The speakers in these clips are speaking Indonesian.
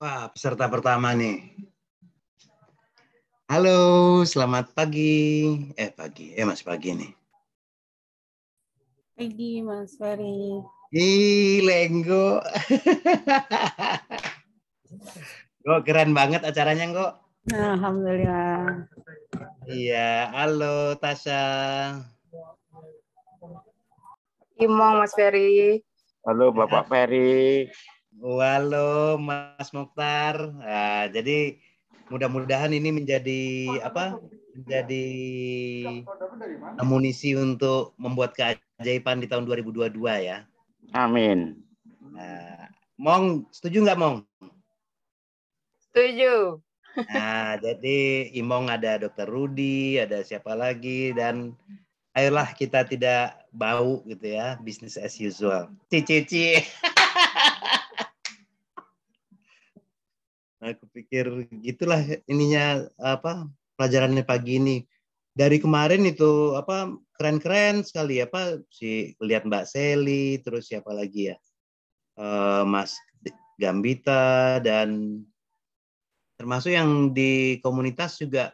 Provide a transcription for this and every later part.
Wah, peserta pertama nih. Halo, selamat pagi. Eh, pagi. Eh, Mas pagi nih. Pagi, Mas Ferry. Hi lenggo. Kok keren banget acaranya, kok. Alhamdulillah. Iya, halo Tasya. Imong Mas Ferry. Halo Bapak Ferry. Halo Mas Mokhtar. Nah, jadi mudah-mudahan ini menjadi apa? Menjadi amunisi untuk membuat keajaiban di tahun 2022 ya. Amin. Nah, Mong, setuju nggak Mong? Setuju. Nah, jadi Imong ada Dokter Rudi, ada siapa lagi dan ayolah kita tidak bau gitu ya, bisnis as usual. Cici. Nah, aku pikir gitulah ininya apa pelajarannya pagi ini. Dari kemarin itu apa keren-keren sekali apa si lihat Mbak Seli terus siapa lagi ya? Uh, Mas Gambita dan termasuk yang di komunitas juga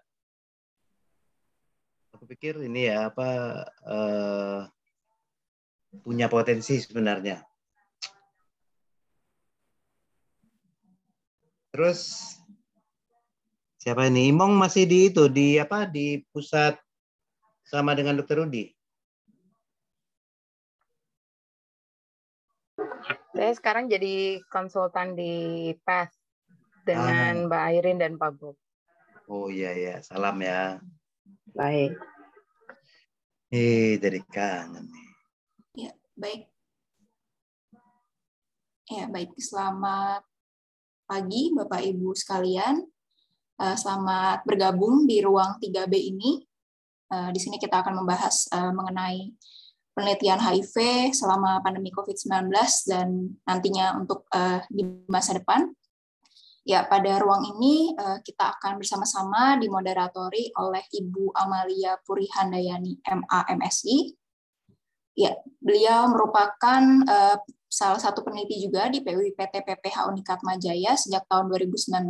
aku pikir ini ya apa uh, punya potensi sebenarnya Terus siapa ini? Imong masih di itu di apa di pusat sama dengan Dokter Rudi. Saya sekarang jadi konsultan di PATH dengan ah. Mbak Airin dan Pak Bob. Oh iya ya, salam ya. Baik. Eh, dari kangen nih. Ya, baik. Ya, baik. Selamat pagi Bapak Ibu sekalian. Eh, selamat bergabung di ruang 3B ini. Eh, di sini kita akan membahas eh, mengenai penelitian HIV selama pandemi COVID-19 dan nantinya untuk di masa depan. Ya, pada ruang ini kita akan bersama-sama dimoderatori oleh Ibu Amalia Purihandayani, MA, MSI. Ya, beliau merupakan salah satu peneliti juga di PUIPT PPH Unikat Majaya sejak tahun 2019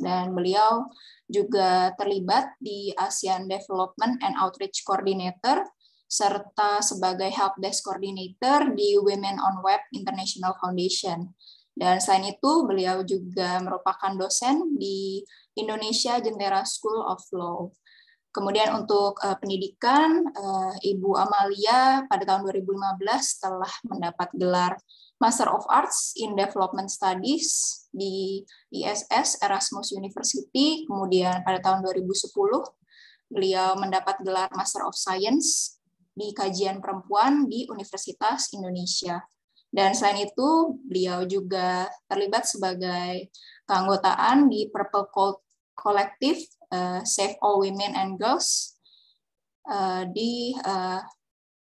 dan beliau juga terlibat di ASEAN Development and Outreach Coordinator serta sebagai help desk coordinator di Women on Web International Foundation. Dan selain itu, beliau juga merupakan dosen di Indonesia Jentera School of Law. Kemudian untuk uh, pendidikan, uh, Ibu Amalia pada tahun 2015 telah mendapat gelar Master of Arts in Development Studies di ISS Erasmus University, kemudian pada tahun 2010 beliau mendapat gelar Master of Science di kajian perempuan di Universitas Indonesia. Dan selain itu, beliau juga terlibat sebagai keanggotaan di Purple Coat Collective uh, Save All Women and Girls uh, di uh,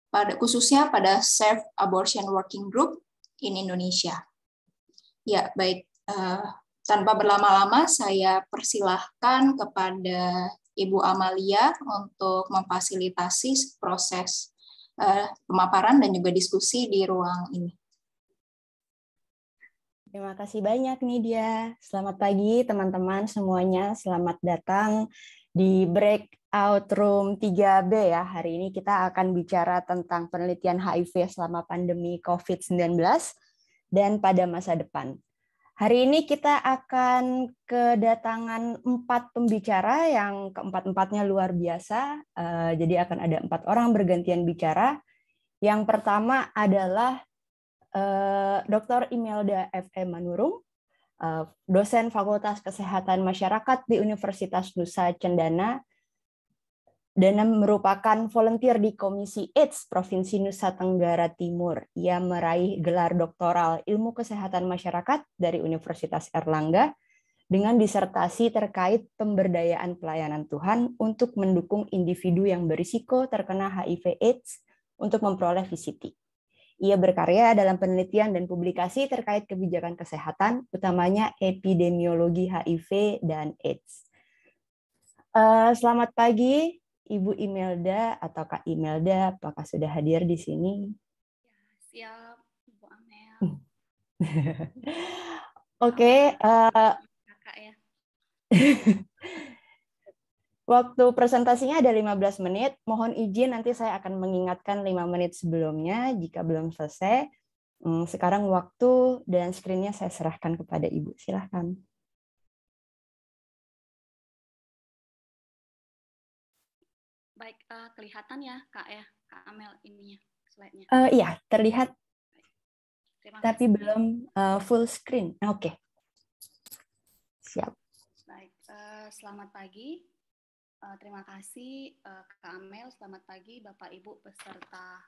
pada khususnya pada Save Abortion Working Group in Indonesia. Ya, baik. Uh, tanpa berlama-lama, saya persilahkan kepada Ibu Amalia untuk memfasilitasi proses uh, pemaparan dan juga diskusi di ruang ini. Terima kasih banyak nih dia. Selamat pagi teman-teman semuanya. Selamat datang di break Outroom 3B ya. Hari ini kita akan bicara tentang penelitian HIV selama pandemi COVID-19 dan pada masa depan. Hari ini kita akan kedatangan empat pembicara yang keempat-empatnya luar biasa. Eh, jadi akan ada empat orang bergantian bicara. Yang pertama adalah eh, Dr. Imelda F. E. Manurung, eh, dosen Fakultas Kesehatan Masyarakat di Universitas Nusa Cendana, dan merupakan volunteer di Komisi AIDS Provinsi Nusa Tenggara Timur. Ia meraih gelar doktoral ilmu kesehatan masyarakat dari Universitas Erlangga dengan disertasi terkait pemberdayaan pelayanan Tuhan untuk mendukung individu yang berisiko terkena HIV AIDS untuk memperoleh VCT. Ia berkarya dalam penelitian dan publikasi terkait kebijakan kesehatan, utamanya epidemiologi HIV dan AIDS. Eh, selamat pagi, Ibu Imelda atau Kak Imelda, apakah sudah hadir di sini? Ya, siap, Ibu Amel. Hmm. Oke. Okay, eh, uh, ya. Waktu presentasinya ada 15 menit. Mohon izin nanti saya akan mengingatkan 5 menit sebelumnya jika belum selesai. Hmm, sekarang waktu dan screen-nya saya serahkan kepada Ibu. Silahkan. Baik, uh, kelihatan ya Kak ya, Kak Amel ininya, slide-nya. Uh, iya, terlihat. kasih. tapi belum uh, full screen. Nah, oke. Okay. Siap. Baik, uh, selamat pagi. Uh, terima kasih uh, Kak Amel, selamat pagi Bapak Ibu peserta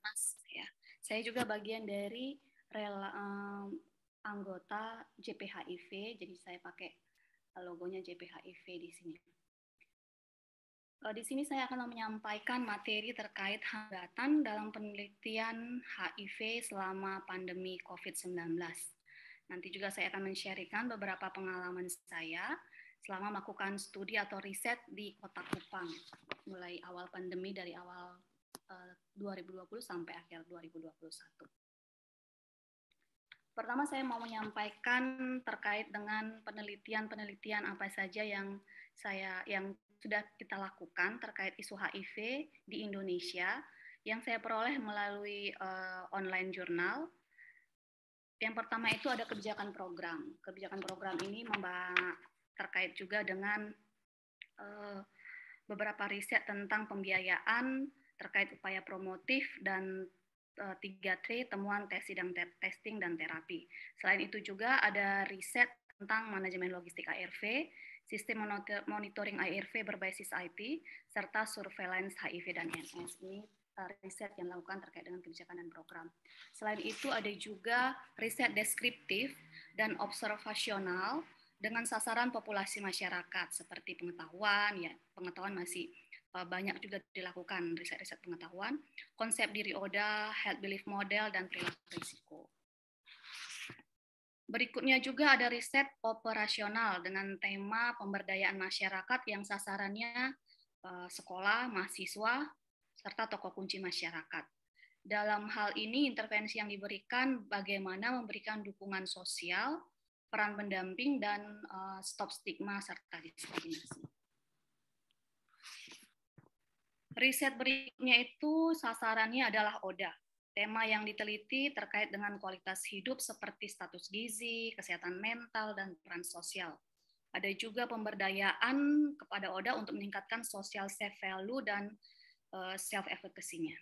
Mas ya. Saya juga bagian dari rela um, anggota JPHIV, jadi saya pakai logonya JPHIV di sini. Eh, di sini saya akan menyampaikan materi terkait hambatan dalam penelitian HIV selama pandemi COVID-19. Nanti juga saya akan men beberapa pengalaman saya selama melakukan studi atau riset di Kota Kupang mulai awal pandemi dari awal 2020 eh, sampai akhir 2021. Pertama saya mau menyampaikan terkait dengan penelitian-penelitian apa saja yang saya yang sudah kita lakukan terkait isu HIV di Indonesia yang saya peroleh melalui uh, online jurnal. Yang pertama itu ada kebijakan program. Kebijakan program ini membahas terkait juga dengan uh, beberapa riset tentang pembiayaan terkait upaya promotif dan uh, eh, 3T temuan tes sidang te testing dan terapi. Selain itu juga ada riset tentang manajemen logistik ARV sistem monitoring ARV berbasis IT, serta surveillance HIV dan NS. Ini eh, riset yang dilakukan terkait dengan kebijakan dan program. Selain itu ada juga riset deskriptif dan observasional dengan sasaran populasi masyarakat seperti pengetahuan, ya pengetahuan masih eh, banyak juga dilakukan riset-riset pengetahuan, konsep diri ODA, health belief model, dan perilaku risiko. Berikutnya juga ada riset operasional dengan tema pemberdayaan masyarakat yang sasarannya eh, sekolah, mahasiswa, serta tokoh kunci masyarakat. Dalam hal ini intervensi yang diberikan bagaimana memberikan dukungan sosial, peran pendamping dan eh, stop stigma serta diskriminasi. Riset berikutnya itu sasarannya adalah ODA, Tema yang diteliti terkait dengan kualitas hidup seperti status gizi, kesehatan mental, dan peran sosial. Ada juga pemberdayaan kepada ODA untuk meningkatkan social self value dan eh, self efficacy-nya.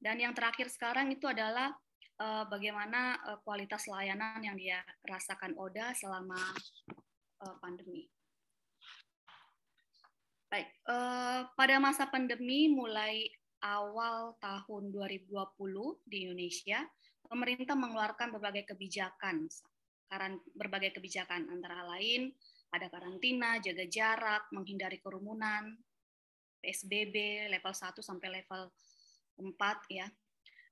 Dan yang terakhir sekarang itu adalah eh, bagaimana eh, kualitas layanan yang dia rasakan ODA selama pandemi. Baik, pada masa pandemi mulai awal tahun 2020 di Indonesia, pemerintah mengeluarkan berbagai kebijakan, berbagai kebijakan antara lain ada karantina, jaga jarak, menghindari kerumunan, PSBB level 1 sampai level 4 ya.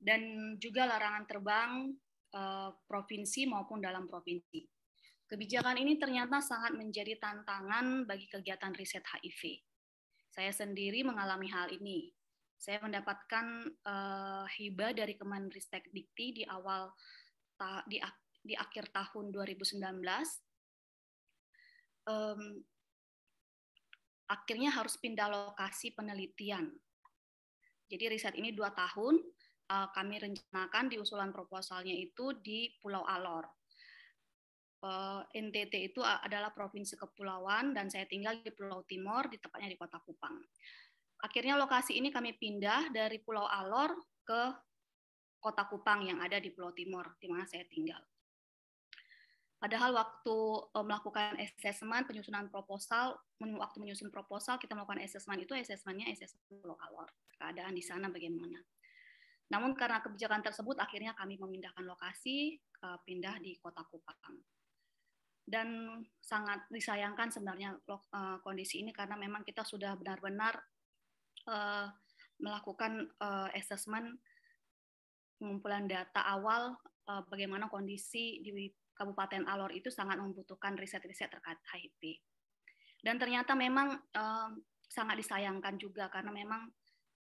Dan juga larangan terbang eh, provinsi maupun dalam provinsi. Kebijakan ini ternyata sangat menjadi tantangan bagi kegiatan riset HIV. Saya sendiri mengalami hal ini saya mendapatkan uh, hibah dari Kemenristek Dikti di awal ta, di, di akhir tahun 2019. Um, akhirnya harus pindah lokasi penelitian. Jadi riset ini dua tahun uh, kami rencanakan di usulan proposalnya itu di Pulau Alor. Uh, eh, NTT itu adalah provinsi kepulauan dan saya tinggal di Pulau Timor di tepatnya di kota Kupang akhirnya lokasi ini kami pindah dari Pulau Alor ke Kota Kupang yang ada di Pulau Timur, di mana saya tinggal. Padahal waktu eh, melakukan asesmen, penyusunan proposal, waktu menyusun proposal, kita melakukan assessment itu, assessmentnya assessment Pulau Alor. Keadaan di sana bagaimana. Namun karena kebijakan tersebut, akhirnya kami memindahkan lokasi, eh, pindah di Kota Kupang. Dan sangat disayangkan sebenarnya eh, kondisi ini karena memang kita sudah benar-benar uh, melakukan uh, assessment pengumpulan data awal uh, bagaimana kondisi di Kabupaten Alor itu sangat membutuhkan riset-riset terkait HIV. Dan ternyata memang uh, sangat disayangkan juga karena memang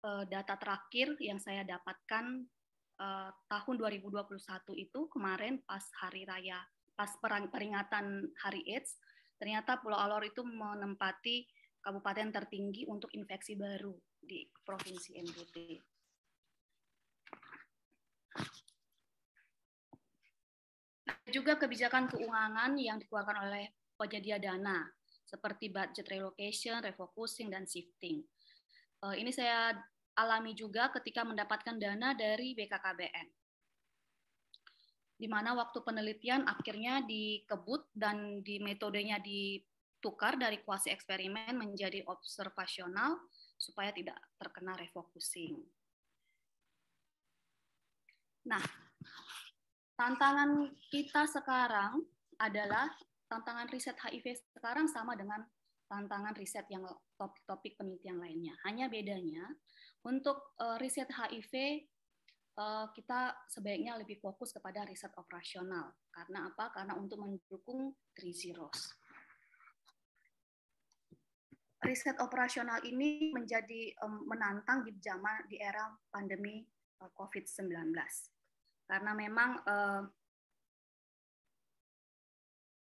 uh, data terakhir yang saya dapatkan uh, tahun 2021 itu kemarin pas hari raya, pas perang, peringatan Hari AIDS, ternyata Pulau Alor itu menempati kabupaten tertinggi untuk infeksi baru di Provinsi NTT. Nah, juga kebijakan keuangan yang dikeluarkan oleh penyedia dana seperti budget relocation, refocusing, dan shifting. Eh, ini saya alami juga ketika mendapatkan dana dari BKKBN. Di mana waktu penelitian akhirnya dikebut dan di metodenya di tukar dari kuasi eksperimen menjadi observasional supaya tidak terkena refocusing. Nah, tantangan kita sekarang adalah tantangan riset HIV sekarang sama dengan tantangan riset yang topik-topik penelitian lainnya. Hanya bedanya untuk eh, riset HIV eh, kita sebaiknya lebih fokus kepada riset operasional. Karena apa? Karena untuk mendukung tri zeros riset operasional ini menjadi menantang di zaman di era pandemi e, COVID-19 karena memang e,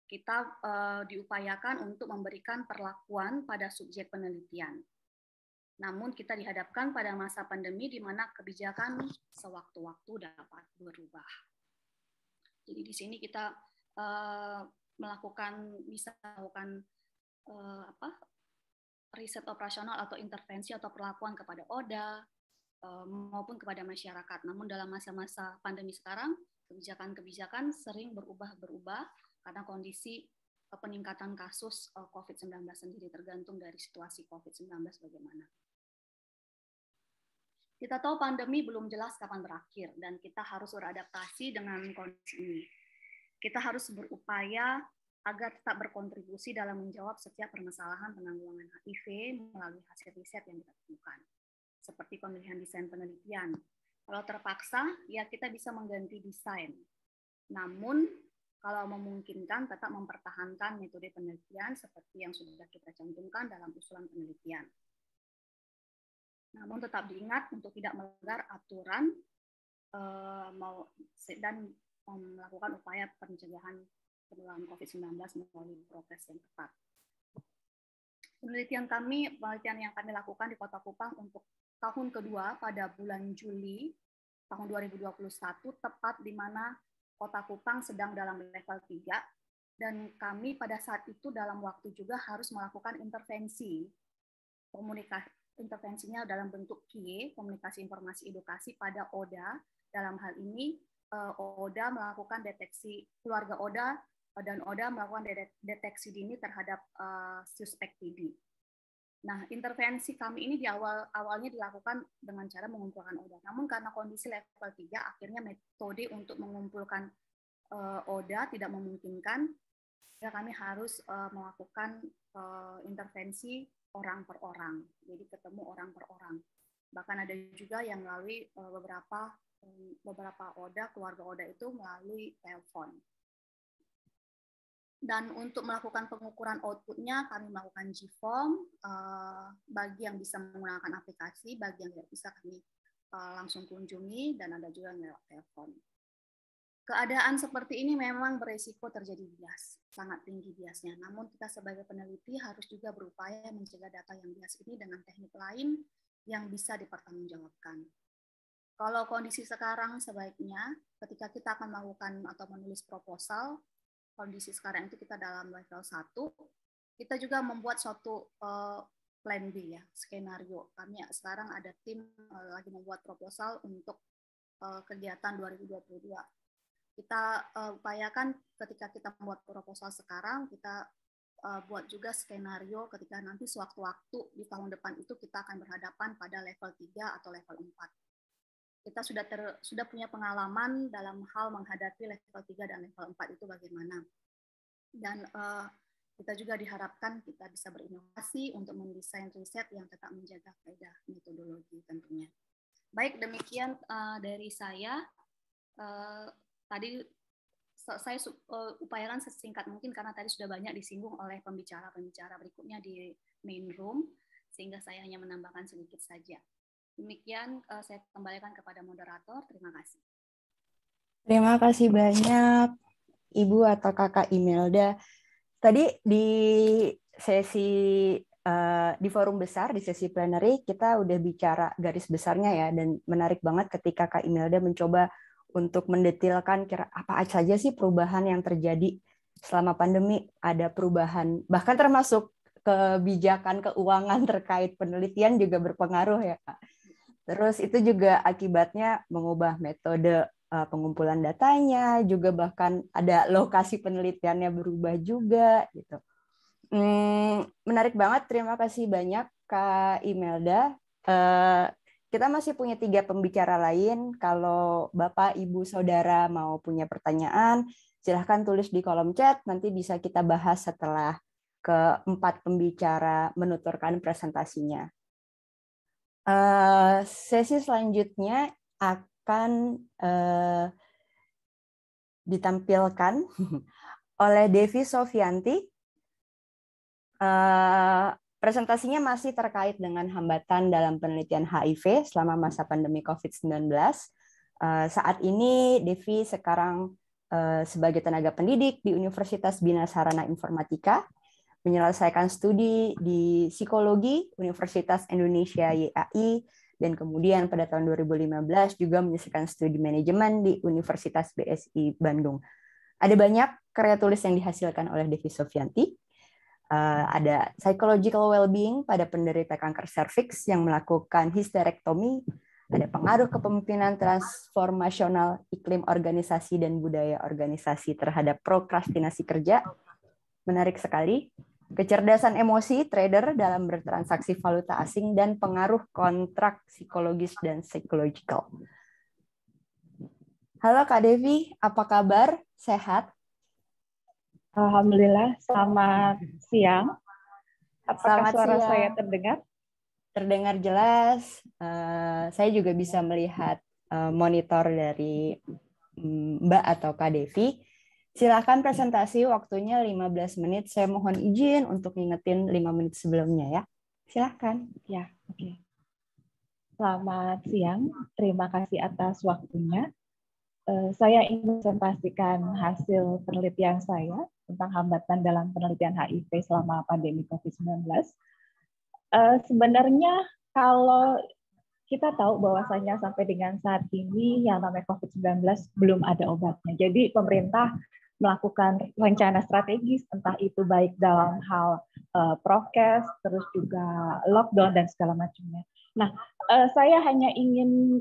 kita e, diupayakan untuk memberikan perlakuan pada subjek penelitian. Namun kita dihadapkan pada masa pandemi di mana kebijakan sewaktu-waktu dapat berubah. Jadi di sini kita melakukan bisa melakukan apa riset operasional atau intervensi atau perlakuan kepada ODA eh, maupun kepada masyarakat. Namun dalam masa-masa pandemi sekarang, kebijakan-kebijakan sering berubah-berubah karena kondisi eh, peningkatan kasus eh, COVID-19 sendiri tergantung dari situasi COVID-19 bagaimana. Kita tahu pandemi belum jelas kapan berakhir dan kita harus beradaptasi dengan kondisi ini. Kita harus berupaya agar tetap berkontribusi dalam menjawab setiap permasalahan penanggulangan HIV melalui hasil riset yang kita temukan, seperti pemilihan desain penelitian. Kalau terpaksa, ya kita bisa mengganti desain. Namun, kalau memungkinkan, tetap mempertahankan metode penelitian seperti yang sudah kita cantumkan dalam usulan penelitian. Namun tetap diingat untuk tidak melanggar aturan eh, dan melakukan upaya pencegahan penularan COVID-19 melalui progres yang tepat. Penelitian kami, penelitian yang kami lakukan di Kota Kupang untuk tahun kedua pada bulan Juli tahun 2021, tepat di mana Kota Kupang sedang dalam level 3, dan kami pada saat itu dalam waktu juga harus melakukan intervensi komunikasi intervensinya dalam bentuk KIE, komunikasi informasi edukasi pada ODA. Dalam hal ini eh, ODA melakukan deteksi keluarga ODA dan ODA melakukan deteksi dini terhadap uh, suspek TB. Nah, intervensi kami ini di awal awalnya dilakukan dengan cara mengumpulkan ODA. Namun karena kondisi level 3 akhirnya metode untuk mengumpulkan uh, ODA tidak memungkinkan ya kami harus uh, melakukan uh, intervensi orang per orang. Jadi ketemu orang per orang. Bahkan ada juga yang melalui uh, beberapa um, beberapa ODA keluarga ODA itu melalui telepon dan untuk melakukan pengukuran outputnya, kami melakukan G-Form uh, bagi yang bisa menggunakan aplikasi, bagi yang tidak bisa kami uh, langsung kunjungi, dan ada juga yang lewat telepon. Keadaan seperti ini memang beresiko terjadi bias, sangat tinggi biasnya. Namun kita sebagai peneliti harus juga berupaya mencegah data yang bias ini dengan teknik lain yang bisa dipertanggungjawabkan. Kalau kondisi sekarang sebaiknya ketika kita akan melakukan atau menulis proposal, kondisi sekarang itu kita dalam level 1, kita juga membuat suatu uh, plan B ya, skenario. Kami ya, sekarang ada tim uh, lagi membuat proposal untuk uh, kegiatan 2022. Kita uh, upayakan ketika kita membuat proposal sekarang, kita uh, buat juga skenario ketika nanti sewaktu-waktu di tahun depan itu kita akan berhadapan pada level 3 atau level 4 kita sudah ter, sudah punya pengalaman dalam hal menghadapi level 3 dan level 4 itu bagaimana. Dan uh, kita juga diharapkan kita bisa berinovasi untuk mendesain riset yang tetap menjaga kaidah metodologi tentunya. Baik, demikian uh, dari saya. Uh, tadi saya uh, upayakan sesingkat mungkin karena tadi sudah banyak disinggung oleh pembicara-pembicara berikutnya di main room, sehingga saya hanya menambahkan sedikit saja. Demikian uh, saya kembalikan kepada moderator. Terima kasih. Terima kasih banyak Ibu atau Kakak Imelda. Tadi di sesi uh, di forum besar di sesi plenary kita udah bicara garis besarnya ya dan menarik banget ketika Kak Imelda mencoba untuk mendetilkan kira apa aja sih perubahan yang terjadi selama pandemi ada perubahan bahkan termasuk kebijakan keuangan terkait penelitian juga berpengaruh ya Kak. Terus itu juga akibatnya mengubah metode eh, pengumpulan datanya, juga bahkan ada lokasi penelitiannya berubah juga gitu. Hmm, menarik banget, terima kasih banyak Kak Imelda. Eh, kita masih punya tiga pembicara lain. Kalau Bapak, Ibu, Saudara mau punya pertanyaan, silahkan tulis di kolom chat, nanti bisa kita bahas setelah keempat pembicara menuturkan presentasinya. Eh, sesi selanjutnya akan eh, ditampilkan oleh Devi Sofianti. Eh, presentasinya masih terkait dengan hambatan dalam penelitian HIV selama masa pandemi COVID-19. Uh, saat ini Devi sekarang sebagai tenaga pendidik di Universitas Bina Sarana Informatika menyelesaikan studi di psikologi Universitas Indonesia YAI dan kemudian pada tahun 2015 juga menyelesaikan studi manajemen di Universitas BSI Bandung. Ada banyak karya tulis yang dihasilkan oleh Devi Sofianti. Eh, ada psychological well-being pada penderita kanker serviks yang melakukan histerektomi, ada pengaruh kepemimpinan transformasional iklim organisasi dan budaya organisasi terhadap prokrastinasi kerja. Menarik sekali kecerdasan emosi trader dalam bertransaksi valuta asing dan pengaruh kontrak psikologis dan psychological. Halo Kak Devi, apa kabar? Sehat? Alhamdulillah, selamat siang. Apakah selamat suara siang. saya terdengar? Terdengar jelas. Eh, saya juga bisa melihat eh, monitor dari mm, Mbak atau Kak Devi. Silahkan presentasi waktunya 15 menit. Saya mohon izin untuk ngingetin 5 menit sebelumnya ya. Silahkan. Ya, oke. Okay. Selamat siang. Terima kasih atas waktunya. Eh, saya ingin presentasikan hasil penelitian saya tentang hambatan dalam penelitian HIV selama pandemi COVID-19. Eh, sebenarnya kalau kita tahu bahwasanya sampai dengan saat ini yang namanya COVID-19 belum ada obatnya. Jadi pemerintah melakukan rencana strategis, entah itu baik dalam hal uh, prokes, terus juga lockdown dan segala macamnya. Nah, uh, saya hanya ingin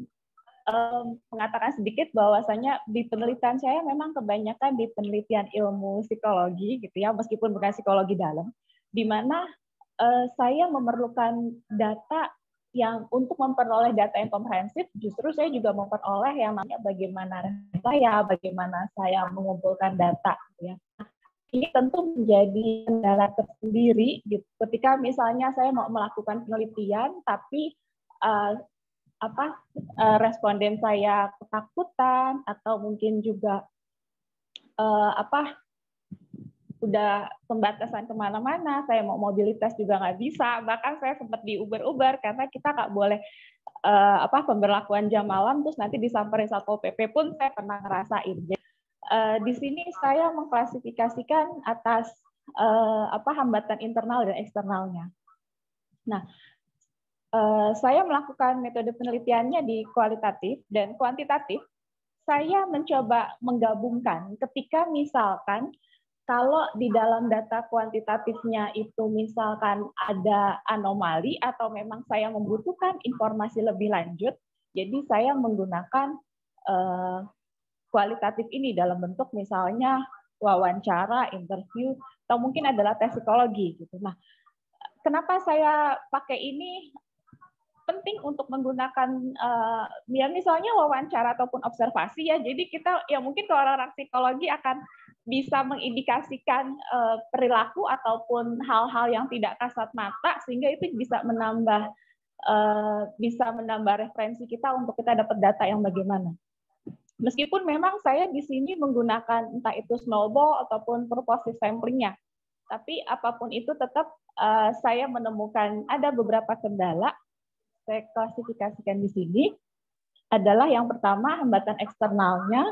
mengatakan sedikit bahwasanya di penelitian saya memang kebanyakan di penelitian ilmu psikologi gitu ya, meskipun bukan psikologi dalam, di mana uh, saya memerlukan data yang untuk memperoleh data yang komprehensif, justru saya juga memperoleh yang namanya bagaimana saya, bagaimana saya mengumpulkan data. Ya. Ini tentu menjadi kendala tersendiri gitu. ketika misalnya saya mau melakukan penelitian, tapi uh, apa uh, responden saya ketakutan atau mungkin juga uh, apa udah pembatasan kemana-mana, saya mau mobilitas juga nggak bisa, bahkan saya sempat di Uber-Uber karena kita nggak boleh uh, apa pemberlakuan jam malam terus nanti disamperin satpol pp pun saya pernah ngerasain. Jadi, uh, di sini saya mengklasifikasikan atas uh, apa hambatan internal dan eksternalnya. Nah, uh, saya melakukan metode penelitiannya di kualitatif dan kuantitatif. Saya mencoba menggabungkan ketika misalkan kalau di dalam data kuantitatifnya itu misalkan ada anomali atau memang saya membutuhkan informasi lebih lanjut, jadi saya menggunakan uh, kualitatif ini dalam bentuk misalnya wawancara, interview, atau mungkin adalah tes psikologi gitu. Nah, kenapa saya pakai ini penting untuk menggunakan uh, ya misalnya wawancara ataupun observasi ya. Jadi kita ya mungkin kalau orang-orang psikologi akan bisa mengindikasikan uh, perilaku ataupun hal-hal yang tidak kasat mata sehingga itu bisa menambah uh, bisa menambah referensi kita untuk kita dapat data yang bagaimana. Meskipun memang saya di sini menggunakan entah itu snowball ataupun purposive samplingnya, tapi apapun itu tetap uh, saya menemukan ada beberapa kendala saya klasifikasikan di sini adalah yang pertama hambatan eksternalnya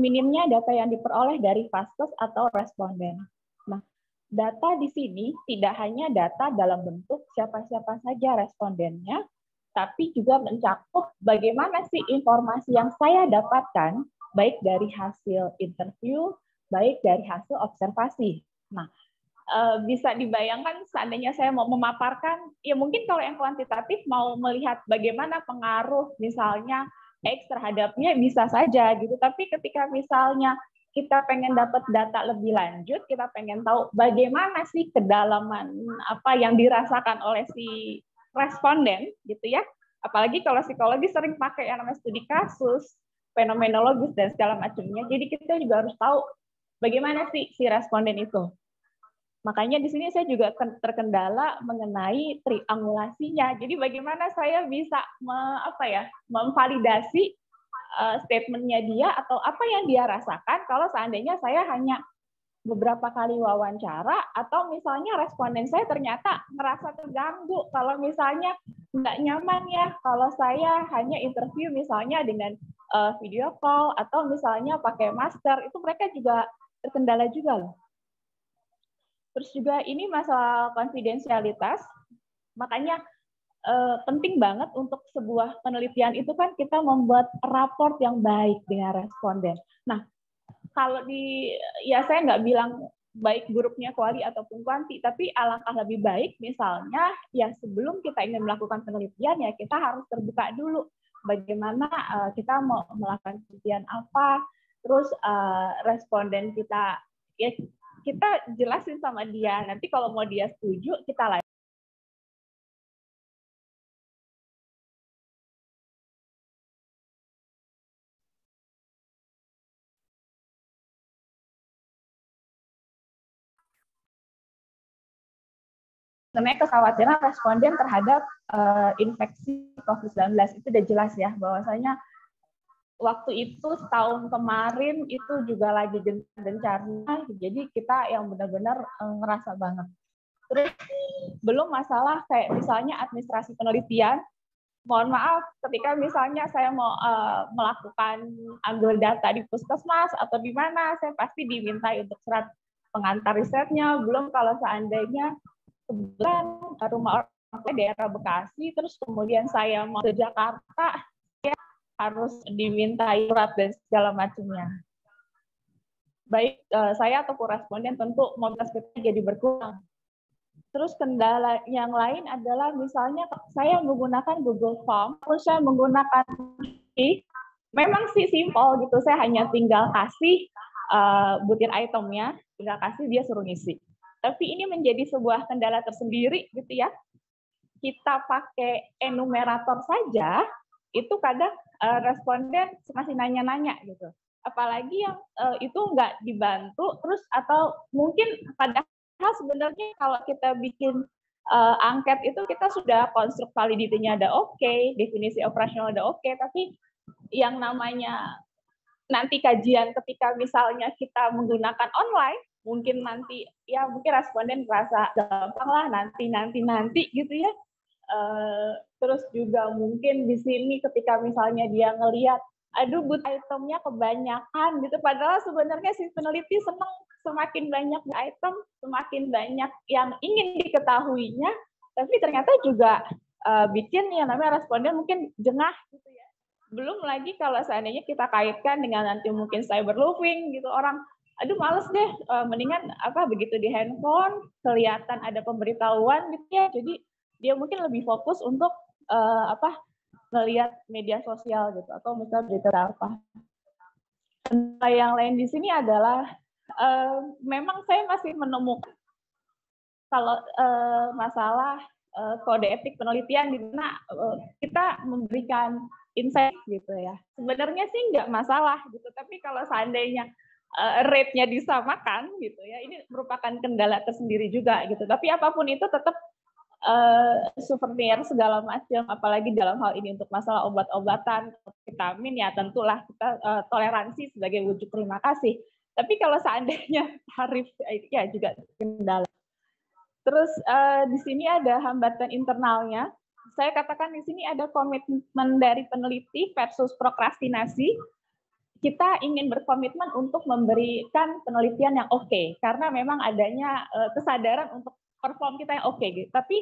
minimnya data yang diperoleh dari vaskes atau responden. Nah, data di sini tidak hanya data dalam bentuk siapa-siapa saja respondennya, tapi juga mencakup bagaimana sih informasi yang saya dapatkan baik dari hasil interview, baik dari hasil observasi. Nah, Eh, bisa dibayangkan seandainya saya mau memaparkan, ya mungkin kalau yang kuantitatif mau melihat bagaimana pengaruh misalnya X terhadapnya bisa saja gitu. Tapi ketika misalnya kita pengen dapat data lebih lanjut, kita pengen tahu bagaimana sih kedalaman apa yang dirasakan oleh si responden gitu ya. Apalagi kalau psikologi sering pakai yang namanya studi kasus, fenomenologis dan segala macamnya. Jadi kita juga harus tahu bagaimana sih si responden itu Makanya di sini saya juga terkendala mengenai triangulasinya. Jadi bagaimana saya bisa me, apa ya, memvalidasi uh, statementnya dia atau apa yang dia rasakan kalau seandainya saya hanya beberapa kali wawancara atau misalnya responden saya ternyata merasa terganggu kalau misalnya nggak nyaman ya kalau saya hanya interview misalnya dengan uh, video call atau misalnya pakai masker itu mereka juga terkendala juga loh Terus juga ini masalah konfidensialitas, makanya eh, penting banget untuk sebuah penelitian itu kan kita membuat raport yang baik dengan responden. Nah, kalau di ya saya nggak bilang baik buruknya kuali ataupun kuanti, tapi alangkah lebih baik misalnya ya sebelum kita ingin melakukan penelitian ya kita harus terbuka dulu bagaimana uh, kita mau melakukan penelitian apa, terus uh, responden kita ya kita jelasin sama dia. Nanti kalau mau dia setuju, kita lanjut. namanya kekhawatiran responden terhadap uh, infeksi COVID-19 itu sudah jelas ya bahwasanya waktu itu tahun kemarin itu juga lagi gencar-gencarnya jadi kita yang benar-benar eh, ngerasa banget terus belum masalah kayak misalnya administrasi penelitian mohon maaf ketika misalnya saya mau uh, melakukan ambil data di puskesmas atau di mana saya pasti diminta untuk surat pengantar risetnya belum kalau seandainya kebetulan rumah orang daerah Bekasi terus kemudian saya mau ke Jakarta harus diminta surat dan segala macamnya. Baik uh, saya atau koresponden tentu modal kita jadi berkurang. Terus kendala yang lain adalah misalnya saya menggunakan Google Form, terus saya menggunakan memang sih simple gitu, saya hanya tinggal kasih uh, butir itemnya, tinggal kasih dia suruh ngisi. Tapi ini menjadi sebuah kendala tersendiri gitu ya. Kita pakai enumerator saja, itu kadang uh, responden masih nanya-nanya gitu apalagi yang uh, itu nggak dibantu terus atau mungkin padahal sebenarnya kalau kita bikin uh, angket itu kita sudah konstruk validitinya ada oke okay, definisi operasional ada oke okay, tapi yang namanya nanti kajian ketika misalnya kita menggunakan online mungkin nanti ya mungkin responden merasa gampang lah nanti nanti nanti gitu ya Eh, terus juga mungkin di sini ketika misalnya dia ngelihat aduh but itemnya kebanyakan gitu padahal sebenarnya si peneliti senang semakin banyak item semakin banyak yang ingin diketahuinya tapi ternyata juga uh, bikin yang namanya responden mungkin jengah gitu ya belum lagi kalau seandainya kita kaitkan dengan nanti mungkin cyberloving gitu orang aduh males deh uh, mendingan apa begitu di handphone kelihatan ada pemberitahuan gitu ya jadi dia mungkin lebih fokus untuk uh, apa melihat media sosial gitu atau misalnya berita apa. Nah, yang lain di sini adalah uh, memang saya masih menemukan kalau uh, masalah uh, kode etik penelitian di mana uh, kita memberikan insight gitu ya. Sebenarnya sih nggak masalah gitu, tapi kalau seandainya uh, rate-nya disamakan gitu ya, ini merupakan kendala tersendiri juga gitu. Tapi apapun itu tetap Eh, souvenir segala macam apalagi dalam hal ini untuk masalah obat-obatan vitamin ya tentulah kita uh, toleransi sebagai wujud terima kasih tapi kalau seandainya tarif ya juga kendala terus uh, di sini ada hambatan internalnya saya katakan di sini ada komitmen dari peneliti versus prokrastinasi kita ingin berkomitmen untuk memberikan penelitian yang oke okay, karena memang adanya kesadaran untuk perform kita yang oke okay, gitu. Tapi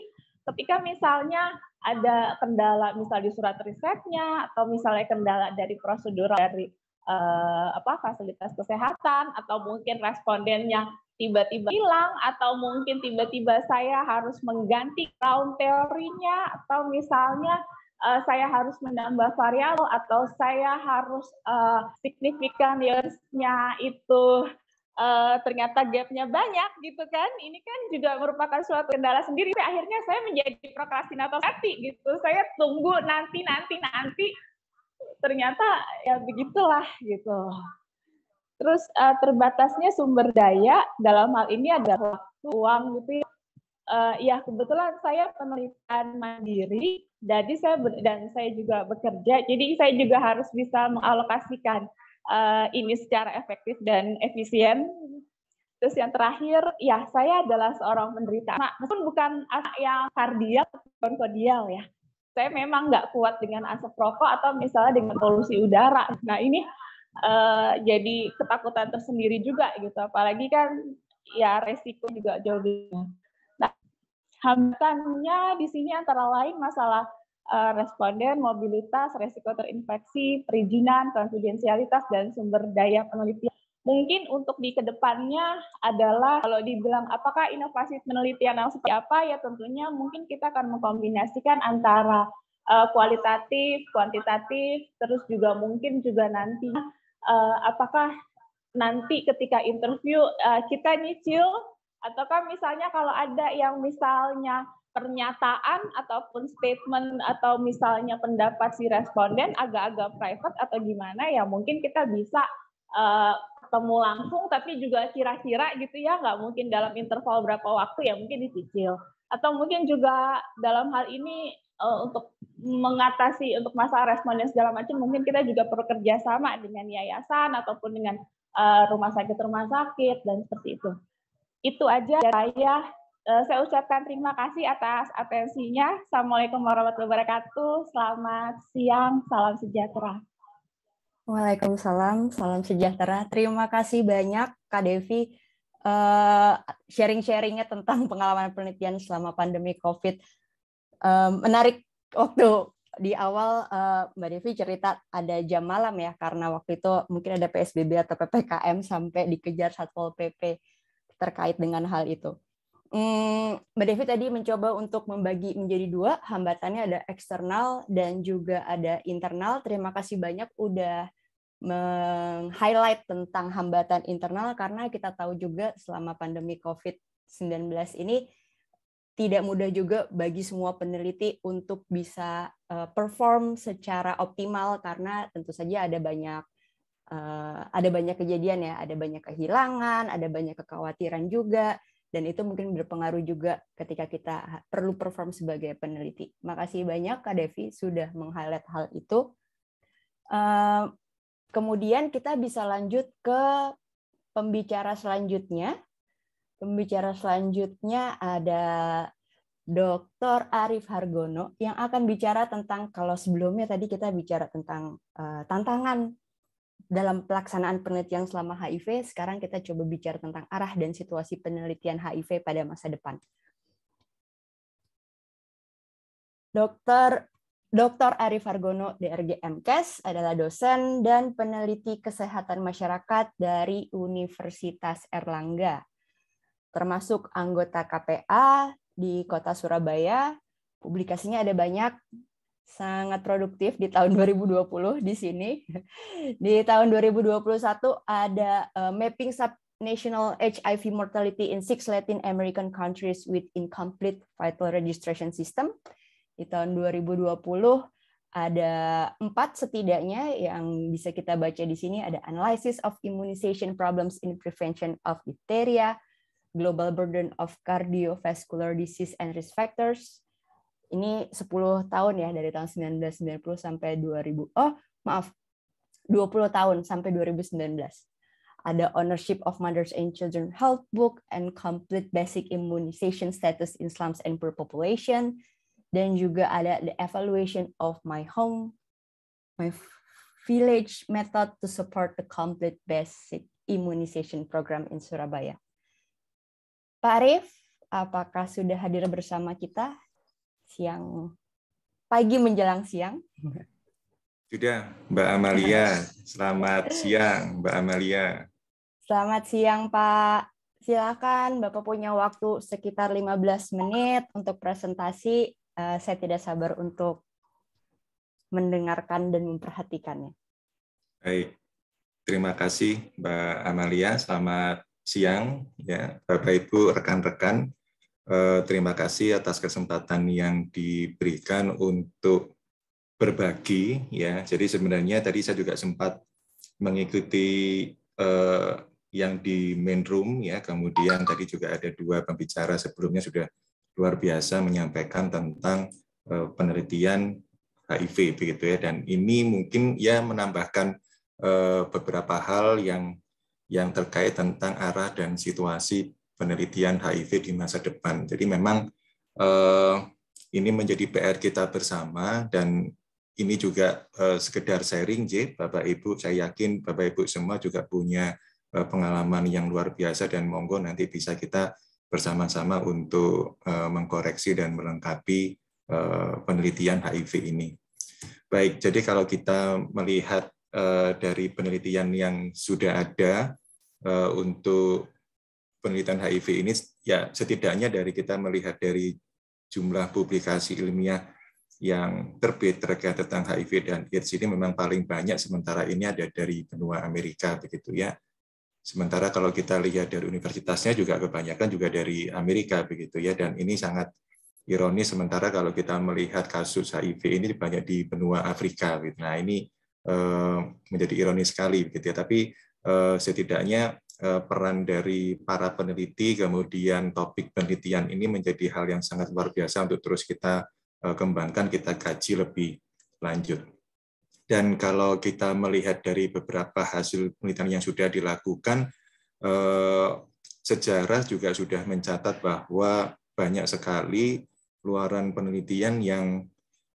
ketika misalnya ada kendala misalnya di surat risetnya atau misalnya kendala dari prosedur dari uh, apa fasilitas kesehatan atau mungkin respondennya tiba-tiba hilang atau mungkin tiba-tiba saya harus mengganti round teorinya atau misalnya uh, saya harus menambah variabel atau saya harus uh, signifikan years itu uh, ternyata gapnya banyak gitu kan ini kan juga merupakan suatu kendala sendiri akhirnya saya menjadi prokrastinator hati gitu saya tunggu nanti nanti nanti ternyata ya begitulah gitu terus uh, terbatasnya sumber daya dalam hal ini ada waktu uang gitu ya uh, ya kebetulan saya penelitian mandiri, jadi saya dan saya juga bekerja, jadi saya juga harus bisa mengalokasikan uh, ini secara efektif dan efisien. Terus yang terakhir, ya saya adalah seorang penderita. Nah, meskipun bukan anak yang kardial, bukan kodial ya. Saya memang nggak kuat dengan asap rokok atau misalnya dengan polusi udara. Nah ini uh, jadi ketakutan tersendiri juga gitu. Apalagi kan ya resiko juga jauh lebih. Nah hambatannya di sini antara lain masalah Eh, responden, mobilitas, resiko terinfeksi, perizinan, konfidensialitas, dan sumber daya penelitian. Mungkin untuk di kedepannya adalah kalau dibilang apakah inovasi penelitian yang seperti apa, ya tentunya mungkin kita akan mengkombinasikan antara uh, kualitatif, kuantitatif, terus juga mungkin juga nanti uh, apakah nanti ketika interview uh, kita nyicil ataukah misalnya kalau ada yang misalnya pernyataan ataupun statement atau misalnya pendapat si responden agak-agak private atau gimana ya mungkin kita bisa uh, ketemu langsung tapi juga kira-kira gitu ya nggak mungkin dalam interval berapa waktu ya mungkin dicicil atau mungkin juga dalam hal ini uh, untuk mengatasi untuk masalah responden segala macam mungkin kita juga perlu kerjasama dengan yayasan ataupun dengan uh, rumah sakit rumah sakit dan seperti itu itu aja saya Eh, saya ucapkan terima kasih atas atensinya. Assalamualaikum warahmatullahi wabarakatuh. Selamat siang, salam sejahtera. Waalaikumsalam, salam sejahtera. Terima kasih banyak Kak Devi eh, sharing-sharingnya tentang pengalaman penelitian selama pandemi COVID. Eh, menarik waktu di awal Mbak Devi cerita ada jam malam ya karena waktu itu mungkin ada PSBB atau PPKM sampai dikejar Satpol PP terkait dengan hal itu. Hmm, Mbak Devi tadi mencoba untuk membagi menjadi dua, hambatannya ada eksternal dan juga ada internal. Terima kasih banyak udah meng-highlight tentang hambatan internal karena kita tahu juga selama pandemi COVID-19 ini tidak mudah juga bagi semua peneliti untuk bisa eh, perform secara optimal karena tentu saja ada banyak eh, ada banyak kejadian ya, ada banyak kehilangan, ada banyak kekhawatiran juga dan itu mungkin berpengaruh juga ketika kita perlu perform sebagai peneliti. Makasih banyak Kak Devi sudah meng-highlight hal itu. Ehm, kemudian kita bisa lanjut ke pembicara selanjutnya. Pembicara selanjutnya ada Dr. Arif Hargono yang akan bicara tentang kalau sebelumnya tadi kita bicara tentang eh, tantangan dalam pelaksanaan penelitian selama HIV, sekarang kita coba bicara tentang arah dan situasi penelitian HIV pada masa depan. Dokter Dr. Arif Argono DRG MKes adalah dosen dan peneliti kesehatan masyarakat dari Universitas Erlangga, termasuk anggota KPA di Kota Surabaya. Publikasinya ada banyak, sangat produktif di tahun 2020 di sini. Di tahun 2021 ada uh, mapping subnational HIV mortality in six Latin American countries with incomplete vital registration system. Di tahun 2020 ada empat setidaknya yang bisa kita baca di sini ada analysis of immunization problems in prevention of diphtheria, global burden of cardiovascular disease and risk factors, ini 10 tahun ya dari tahun 1990 sampai 2000. Oh, maaf. 20 tahun sampai 2019. Ada Ownership of Mothers and Children Health Book and Complete Basic Immunization Status in Slums and Poor Population. Dan juga ada The Evaluation of My Home, My Village Method to Support the Complete Basic Immunization Program in Surabaya. Pak Arif, apakah sudah hadir bersama kita siang pagi menjelang siang. Sudah, Mbak Amalia. Selamat siang, Mbak Amalia. Selamat siang, Pak. Silakan Bapak punya waktu sekitar 15 menit untuk presentasi. Eh, saya tidak sabar untuk mendengarkan dan memperhatikannya. Baik. Terima kasih Mbak Amalia. Selamat siang ya Bapak Ibu rekan-rekan. Eh, terima kasih atas kesempatan yang diberikan untuk berbagi ya. Jadi sebenarnya tadi saya juga sempat mengikuti uh, yang di main room ya. Kemudian tadi juga ada dua pembicara sebelumnya sudah luar biasa menyampaikan tentang uh, penelitian HIV begitu ya. Dan ini mungkin ya menambahkan uh, beberapa hal yang yang terkait tentang arah dan situasi penelitian HIV di masa depan. Jadi memang eh, ini menjadi PR kita bersama dan ini juga eh, sekedar sharing, J, Bapak Ibu. Saya yakin Bapak Ibu semua juga punya eh, pengalaman yang luar biasa dan monggo nanti bisa kita bersama-sama untuk mengkoreksi dan melengkapi penelitian HIV ini. Baik, jadi kalau kita melihat dari penelitian yang sudah ada untuk penelitian HIV ini ya setidaknya dari kita melihat dari jumlah publikasi ilmiah yang terbit terkait tentang HIV dan AIDS ini memang paling banyak sementara ini ada dari benua Amerika begitu ya. Sementara kalau kita lihat dari universitasnya juga kebanyakan juga dari Amerika begitu ya dan ini sangat ironis sementara kalau kita melihat kasus HIV ini banyak di benua Afrika. Nah ini eh, menjadi ironis sekali begitu ya. Tapi eh, setidaknya Eh, peran dari para peneliti, kemudian topik penelitian ini menjadi hal yang sangat luar biasa untuk terus kita eh, kembangkan, kita kaji lebih lanjut. Dan kalau kita melihat dari beberapa hasil penelitian yang sudah dilakukan, eh, sejarah juga sudah mencatat bahwa banyak sekali luaran penelitian yang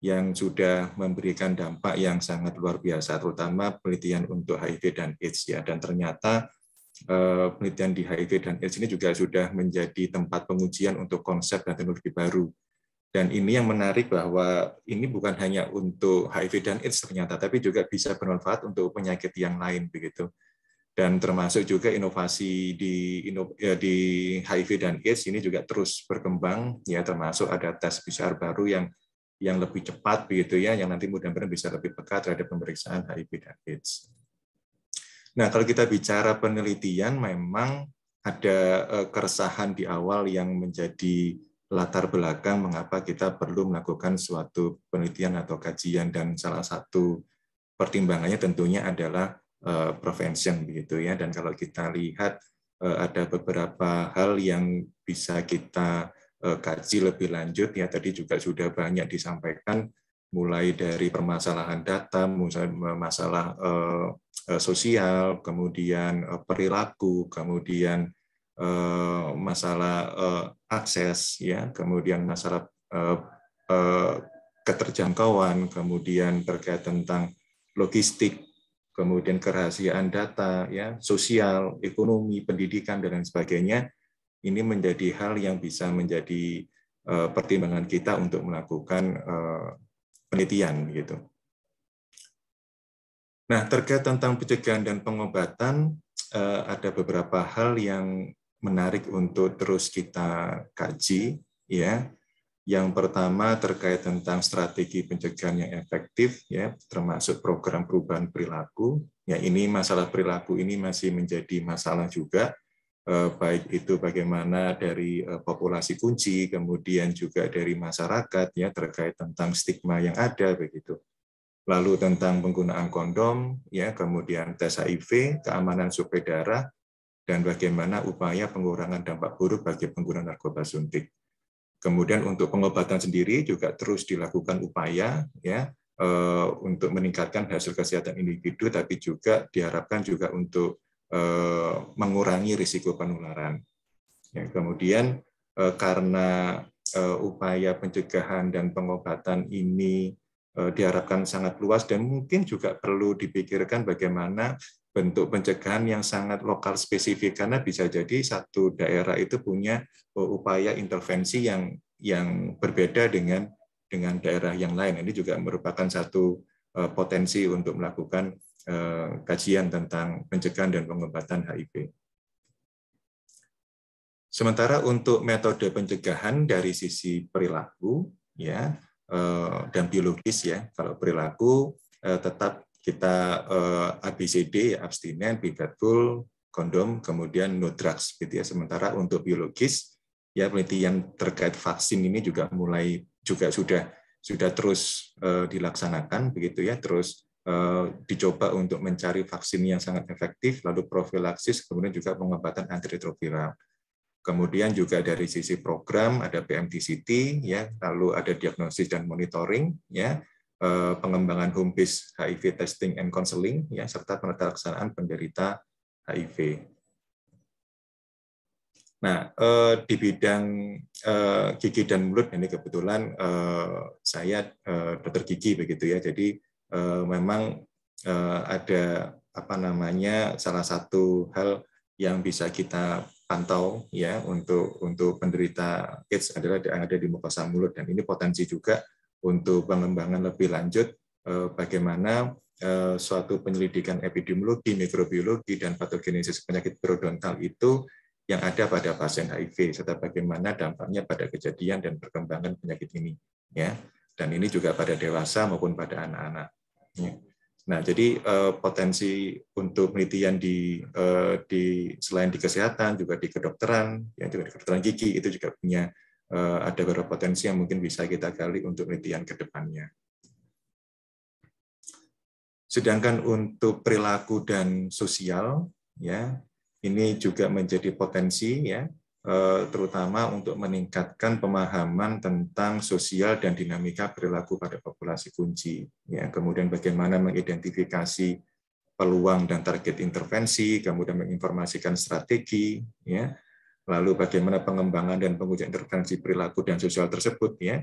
yang sudah memberikan dampak yang sangat luar biasa, terutama penelitian untuk HIV dan AIDS ya. Dan ternyata Eh, penelitian di HIV dan AIDS ini juga sudah menjadi tempat pengujian untuk konsep dan teknologi baru. Dan ini yang menarik bahwa ini bukan hanya untuk HIV dan AIDS ternyata, tapi juga bisa bermanfaat untuk penyakit yang lain begitu. Dan termasuk juga inovasi di, ya, di HIV dan AIDS ini juga terus berkembang, ya termasuk ada tes PCR baru yang yang lebih cepat begitu ya, yang nanti mudah-mudahan bisa lebih peka terhadap pemeriksaan HIV dan AIDS. Nah, kalau kita bicara penelitian, memang ada eh, keresahan di awal yang menjadi latar belakang mengapa kita perlu melakukan suatu penelitian atau kajian dan salah satu pertimbangannya tentunya adalah uh, prevention begitu ya dan kalau kita lihat eh, ada beberapa hal yang bisa kita kaji lebih lanjut ya tadi juga sudah banyak disampaikan mulai dari permasalahan data, masalah eh, eh, sosial, kemudian eh, perilaku, kemudian masalah akses, ya, kemudian masalah keterjangkauan, kemudian terkait tentang logistik, kemudian kerahasiaan data, ya, sosial, ekonomi, pendidikan dan lain sebagainya. Ini menjadi hal yang bisa menjadi pertimbangan kita untuk melakukan penelitian gitu. Nah, terkait tentang pencegahan dan pengobatan eh, ada beberapa hal yang menarik untuk terus kita kaji ya. Yang pertama terkait tentang strategi pencegahan yang efektif ya, termasuk program perubahan perilaku. Ya, ini masalah perilaku ini masih menjadi masalah juga Eh, baik itu bagaimana dari eh, populasi kunci, kemudian juga dari masyarakat ya terkait tentang stigma yang ada begitu. Lalu tentang penggunaan kondom, ya kemudian tes HIV, keamanan suplai darah, dan bagaimana upaya pengurangan dampak buruk bagi pengguna narkoba suntik. Kemudian untuk pengobatan sendiri juga terus dilakukan upaya ya eh, untuk meningkatkan hasil kesehatan individu, tapi juga diharapkan juga untuk Eh, mengurangi risiko penularan. Ya, kemudian eh, karena eh, upaya pencegahan dan pengobatan ini diharapkan sangat luas dan mungkin juga perlu dipikirkan bagaimana bentuk pencegahan yang sangat lokal spesifik karena bisa jadi satu daerah itu punya upaya intervensi yang yang berbeda dengan dengan daerah yang lain. Ini juga merupakan satu potensi untuk melakukan Eh, kajian tentang pencegahan dan pengobatan HIV. Sementara untuk metode pencegahan dari sisi perilaku ya eh, dan biologis ya, kalau perilaku eh, tetap kita ABCD abstinen, be full, kondom, kemudian no drugs gitu ya. Sementara untuk biologis ya penelitian terkait vaksin ini juga mulai juga sudah sudah terus dilaksanakan begitu ya, terus Eh, dicoba untuk mencari vaksin yang sangat efektif, lalu profilaksis, kemudian juga pengobatan antiretroviral. Kemudian juga dari sisi program ada PMDCT, ya, lalu ada diagnosis dan monitoring, ya, eh, pengembangan home based HIV testing and counseling, ya, serta penelaksanaan penderita HIV. Nah, eh, di bidang gigi dan mulut ini kebetulan saya dokter gigi begitu ya, jadi Eh, memang eh, ada apa namanya salah satu hal yang bisa kita pantau ya untuk untuk penderita AIDS adalah ada di mukosa mulut dan ini potensi juga untuk pengembangan lebih lanjut eh, bagaimana suatu penyelidikan epidemiologi, mikrobiologi dan patogenesis penyakit periodontal itu yang ada pada pasien HIV serta bagaimana dampaknya pada kejadian dan perkembangan penyakit ini ya dan ini juga pada dewasa maupun pada anak-anak. Iya. Nah, jadi eh, potensi untuk penelitian di eh, di selain di kesehatan juga di kedokteran, ya juga di kedokteran gigi itu juga punya eh, ada beberapa potensi yang mungkin bisa kita gali untuk penelitian ke depannya. Sedangkan untuk perilaku dan sosial, ya ini juga menjadi potensi ya Eh, terutama untuk meningkatkan pemahaman tentang sosial dan dinamika perilaku pada populasi kunci. Ya, kemudian bagaimana mengidentifikasi peluang dan target intervensi, kemudian menginformasikan strategi, ya, lalu bagaimana pengembangan dan pengujian intervensi perilaku dan sosial tersebut, ya,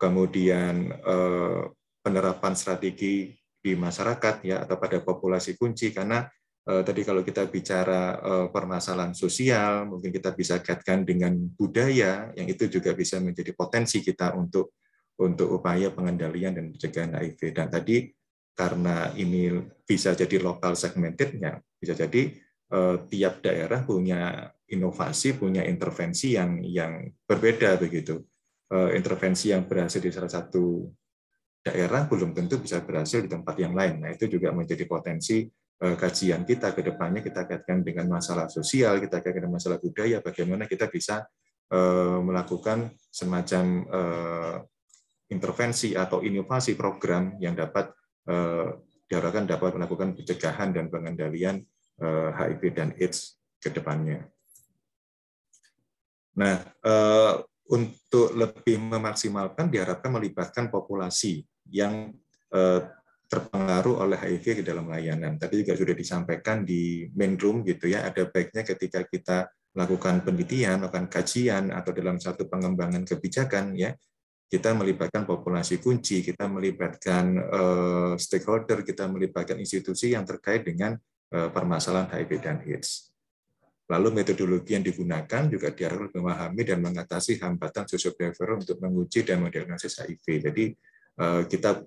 kemudian eh, penerapan strategi di masyarakat ya atau pada populasi kunci karena Eh, tadi kalau kita bicara eh, permasalahan sosial, mungkin kita bisa kaitkan dengan budaya, yang itu juga bisa menjadi potensi kita untuk untuk upaya pengendalian dan pencegahan HIV. Dan tadi karena ini bisa jadi lokal segmentednya, bisa jadi eh, tiap daerah punya inovasi, punya intervensi yang yang berbeda begitu. intervensi yang berhasil di salah satu daerah belum tentu bisa berhasil di tempat yang lain. Nah itu juga menjadi potensi Eh, kajian kita ke depannya kita kaitkan dengan masalah sosial, kita kaitkan dengan masalah budaya, bagaimana kita bisa eh, melakukan semacam eh, intervensi atau inovasi program yang dapat diharapkan dapat melakukan pencegahan dan pengendalian HIV dan AIDS ke depannya. Nah, untuk lebih memaksimalkan diharapkan melibatkan populasi yang terpengaruh oleh HIV di dalam layanan. Tadi juga sudah disampaikan di main room gitu ya, ada baiknya ketika kita melakukan penelitian, melakukan kajian atau dalam satu pengembangan kebijakan ya, kita melibatkan populasi kunci, kita melibatkan uh, stakeholder, kita melibatkan institusi yang terkait dengan uh, permasalahan HIV dan AIDS. Lalu metodologi yang digunakan juga diharapkan memahami dan mengatasi hambatan sosio untuk menguji dan mendiagnosis HIV. Jadi eh, kita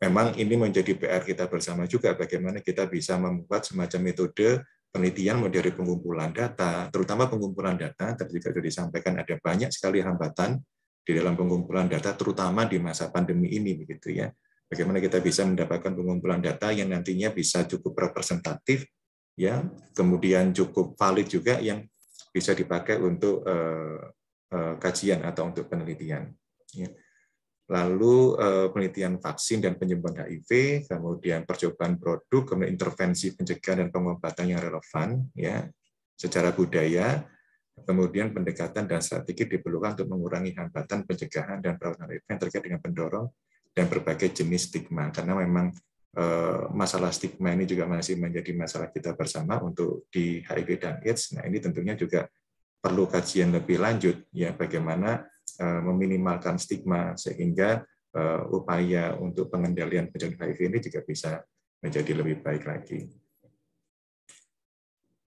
memang ini menjadi PR kita bersama juga bagaimana kita bisa membuat semacam metode penelitian mau dari pengumpulan data, terutama pengumpulan data, tadi juga sudah disampaikan ada banyak sekali hambatan di dalam pengumpulan data, terutama di masa pandemi ini, begitu ya. Bagaimana kita bisa mendapatkan pengumpulan data yang nantinya bisa cukup representatif, ya, kemudian cukup valid juga yang bisa dipakai untuk uh, uh, kajian atau untuk penelitian. Ya lalu eh, penelitian vaksin dan penyembuhan HIV, kemudian percobaan produk, kemudian intervensi pencegahan dan pengobatan yang relevan ya secara budaya, kemudian pendekatan dan strategi diperlukan untuk mengurangi hambatan pencegahan dan perawatan HIV yang terkait dengan pendorong dan berbagai jenis stigma karena memang eh, masalah stigma ini juga masih menjadi masalah kita bersama untuk di HIV dan AIDS. Nah, ini tentunya juga perlu kajian lebih lanjut ya bagaimana Eh, meminimalkan stigma sehingga eh, upaya untuk pengendalian penyakit HIV ini juga bisa menjadi lebih baik lagi.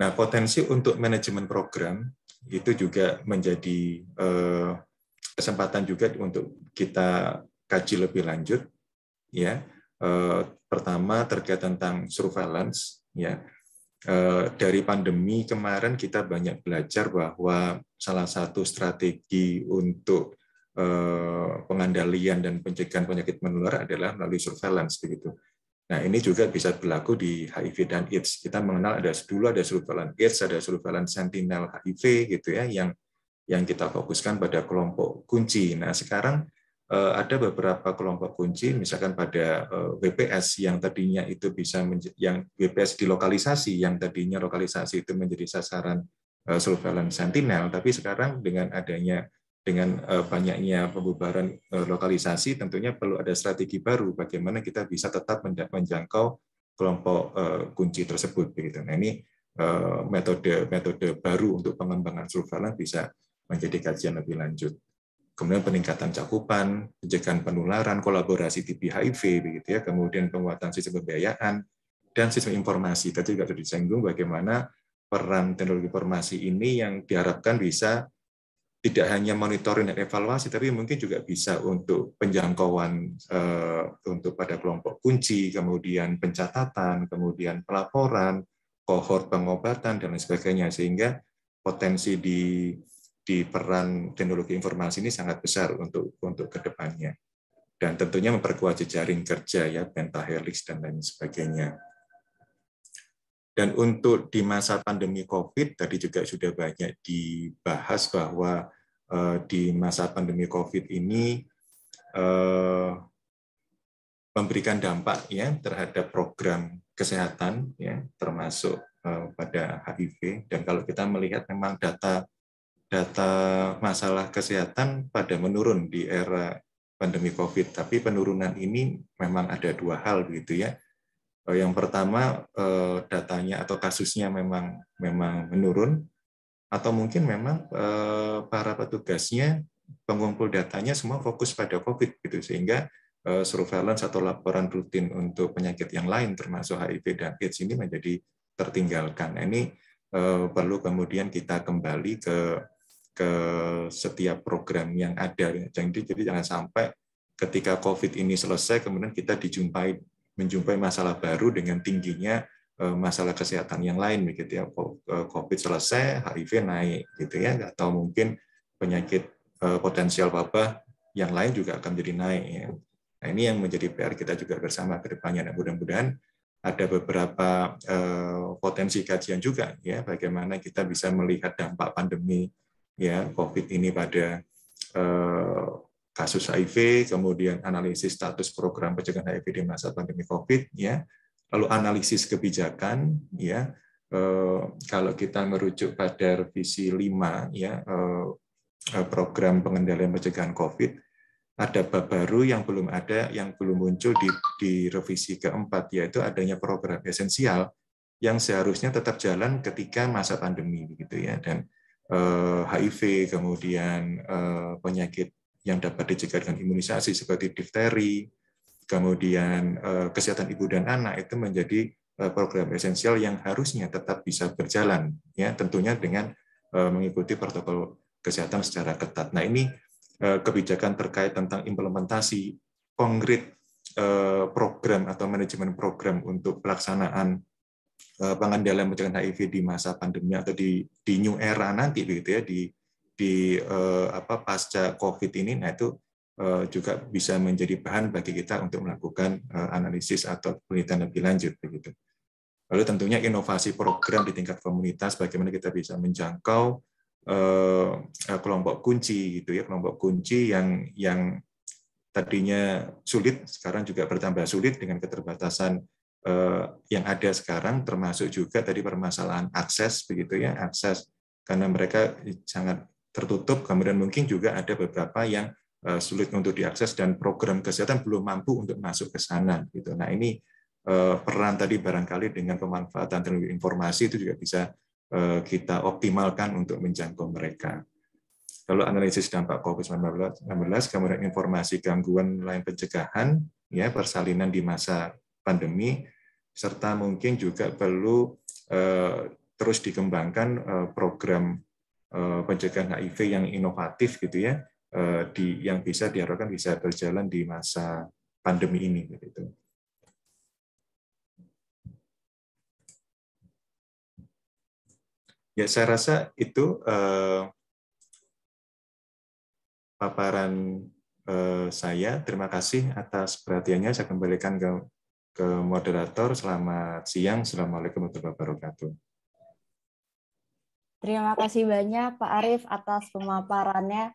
Nah, potensi untuk manajemen program itu juga menjadi eh, kesempatan juga untuk kita kaji lebih lanjut ya. Pertama terkait tentang surveillance ya. Eh, dari pandemi kemarin kita banyak belajar bahwa salah satu strategi untuk eh, pengendalian dan pencegahan penyakit menular adalah melalui surveillance begitu. Nah ini juga bisa berlaku di HIV dan AIDS. Kita mengenal ada dulu ada surveillance AIDS, ada surveillance sentinel HIV gitu ya yang yang kita fokuskan pada kelompok kunci. Nah sekarang Eh, ada beberapa kelompok kunci, misalkan pada eh, WPS yang tadinya itu bisa yang WPS di lokalisasi, yang tadinya lokalisasi itu menjadi sasaran eh, surveillance sentinel, tapi sekarang dengan adanya dengan banyaknya pembubaran lokalisasi, tentunya perlu ada strategi baru bagaimana kita bisa tetap menjangkau kelompok kunci tersebut. Begitu. Nah ini metode metode baru untuk pengembangan surveillance bisa menjadi kajian lebih lanjut kemudian peningkatan cakupan, pencegahan penularan, kolaborasi TB HIV begitu ya, kemudian penguatan sistem pembiayaan dan sistem informasi. Tadi juga sudah disinggung bagaimana peran teknologi informasi ini yang diharapkan bisa tidak hanya monitoring dan evaluasi, tapi mungkin juga bisa untuk penjangkauan eh, untuk pada kelompok kunci, kemudian pencatatan, kemudian pelaporan, kohort pengobatan dan lain sebagainya, sehingga potensi di di peran teknologi informasi ini sangat besar untuk untuk kedepannya dan tentunya memperkuat jejaring kerja ya pentahelix dan lain sebagainya dan untuk di masa pandemi COVID tadi juga sudah banyak dibahas bahwa eh, di masa pandemi COVID ini eh, memberikan dampak ya terhadap program kesehatan ya termasuk eh, pada HIV dan kalau kita melihat memang data data masalah kesehatan pada menurun di era pandemi COVID. Tapi penurunan ini memang ada dua hal begitu ya. Eh, yang pertama eh, datanya atau kasusnya memang memang menurun atau mungkin memang eh, para petugasnya pengumpul datanya semua fokus pada COVID gitu sehingga surveillance atau laporan rutin untuk penyakit yang lain termasuk HIV dan AIDS ini menjadi tertinggalkan. Nah, ini perlu kemudian kita kembali ke ke setiap program yang ada. Jadi, jadi jangan sampai ketika COVID ini selesai, kemudian kita dijumpai menjumpai masalah baru dengan tingginya eh, masalah kesehatan yang lain begitu ya eh, COVID selesai HIV naik gitu ya atau mungkin penyakit eh, potensial wabah yang lain juga akan jadi naik ya. Nah ini yang menjadi PR kita juga bersama ke depannya dan nah, mudah-mudahan ada beberapa potensi kajian juga ya bagaimana kita bisa melihat dampak pandemi ya COVID ini pada eh, kasus HIV, kemudian analisis status program pencegahan HIV di masa pandemi COVID, ya, lalu analisis kebijakan, ya, eh, kalau kita merujuk pada revisi 5, ya, eh, eh, program pengendalian pencegahan COVID, ada bab baru yang belum ada, yang belum muncul di, di revisi keempat, yaitu adanya program esensial yang seharusnya tetap jalan ketika masa pandemi gitu ya dan HIV, eh, kemudian eh, penyakit yang dapat dicegah dengan imunisasi seperti difteri, kemudian eh, kesehatan ibu dan anak itu menjadi program esensial yang harusnya tetap bisa berjalan ya tentunya dengan mengikuti protokol kesehatan secara ketat. Nah, ini kebijakan terkait tentang implementasi konkret program atau manajemen program untuk pelaksanaan Eh, pengendalian pencegahan HIV di masa pandemi atau di di new era nanti begitu ya di di uh, apa pasca COVID ini, nah itu eh, juga bisa menjadi bahan bagi kita untuk melakukan analisis atau penelitian lebih lanjut begitu. Lalu tentunya inovasi program di tingkat komunitas, bagaimana kita bisa menjangkau kelompok kunci gitu ya, kelompok kunci yang yang tadinya sulit sekarang juga bertambah sulit dengan keterbatasan Eh, yang ada sekarang termasuk juga tadi permasalahan akses begitu ya akses karena mereka sangat tertutup kemudian mungkin juga ada beberapa yang eh, sulit untuk diakses dan program kesehatan belum mampu untuk masuk ke sana gitu nah ini eh, peran tadi barangkali dengan pemanfaatan teknologi informasi itu juga bisa kita optimalkan untuk menjangkau mereka lalu analisis dampak COVID-19 kemudian informasi gangguan lain pencegahan ya persalinan di masa pandemi serta mungkin juga perlu eh, terus dikembangkan eh, program eh, pencegahan HIV yang inovatif gitu ya di yang bisa diharapkan bisa berjalan di masa pandemi ini gitu. Ya saya rasa itu paparan saya. Terima kasih atas perhatiannya. Saya kembalikan ke ke moderator. Selamat siang. Assalamualaikum warahmatullahi wabarakatuh. Terima kasih banyak Pak Arief atas pemaparannya.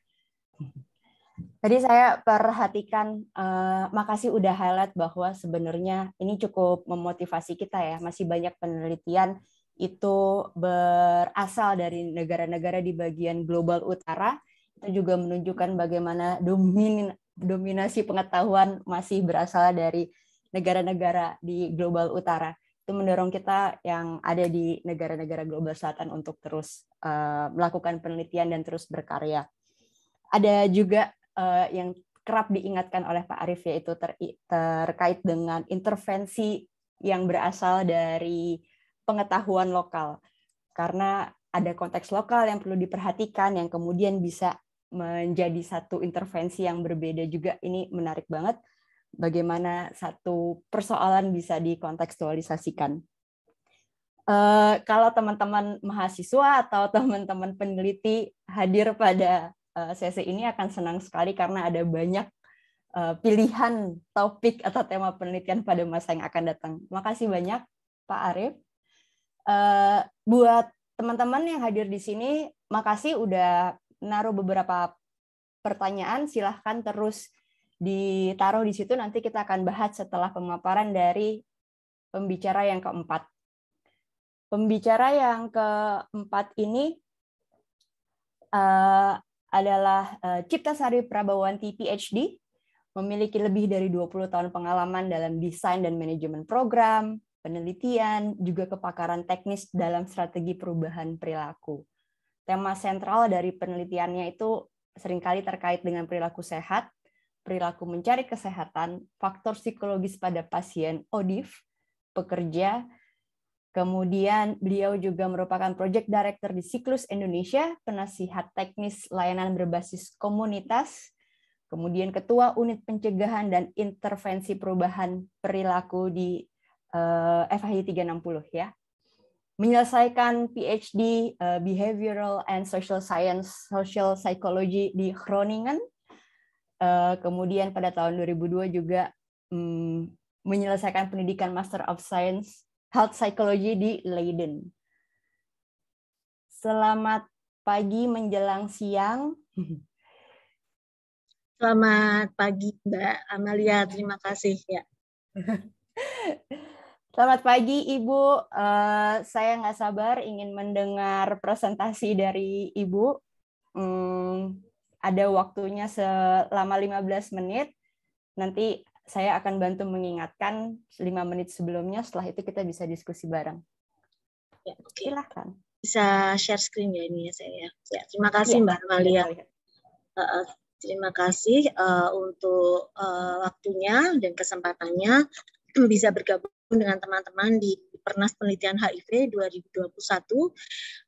Jadi saya perhatikan, eh, makasih udah highlight bahwa sebenarnya ini cukup memotivasi kita ya. Masih banyak penelitian itu berasal dari negara-negara di bagian global utara. Itu juga menunjukkan bagaimana dominasi pengetahuan masih berasal dari negara-negara di global utara itu mendorong kita yang ada di negara-negara global selatan untuk terus uh, melakukan penelitian dan terus berkarya. Ada juga uh, yang kerap diingatkan oleh Pak Arif yaitu ter terkait dengan intervensi yang berasal dari pengetahuan lokal. Karena ada konteks lokal yang perlu diperhatikan yang kemudian bisa menjadi satu intervensi yang berbeda juga ini menarik banget bagaimana satu persoalan bisa dikontekstualisasikan. Uh, kalau teman-teman mahasiswa atau teman-teman peneliti hadir pada uh, sesi ini akan senang sekali karena ada banyak uh, pilihan topik atau tema penelitian pada masa yang akan datang. Terima kasih banyak Pak Arief. Uh, buat teman-teman yang hadir di sini, makasih udah naruh beberapa pertanyaan. Silahkan terus ditaruh di situ nanti kita akan bahas setelah pemaparan dari pembicara yang keempat. Pembicara yang keempat ini uh, adalah uh, Cipta Sari Prabawanti PhD, memiliki lebih dari 20 tahun pengalaman dalam desain dan manajemen program, penelitian, juga kepakaran teknis dalam strategi perubahan perilaku. Tema sentral dari penelitiannya itu seringkali terkait dengan perilaku sehat, perilaku mencari kesehatan, faktor psikologis pada pasien ODIF, pekerja, kemudian beliau juga merupakan project director di Siklus Indonesia, penasihat teknis layanan berbasis komunitas, kemudian ketua unit pencegahan dan intervensi perubahan perilaku di fh FHI 360 ya menyelesaikan PhD uh, eh, Behavioral and Social Science Social Psychology di Groningen Eh, kemudian pada tahun 2002 juga um, menyelesaikan pendidikan Master of Science Health Psychology di Leiden. Selamat pagi menjelang siang. Selamat pagi Mbak Amalia, terima kasih ya. Selamat pagi Ibu, uh, saya nggak sabar ingin mendengar presentasi dari Ibu. Hmm, ada waktunya selama 15 menit. Nanti saya akan bantu mengingatkan 5 menit sebelumnya, setelah itu kita bisa diskusi bareng. Ya, okay. Silahkan. Bisa share screen ya ini ya saya. Ya. ya, terima kasih ya, Mbak Amalia. Ya. Uh, terima kasih uh, untuk uh, waktunya dan kesempatannya bisa bergabung dengan teman-teman di Pernas Penelitian HIV 2021.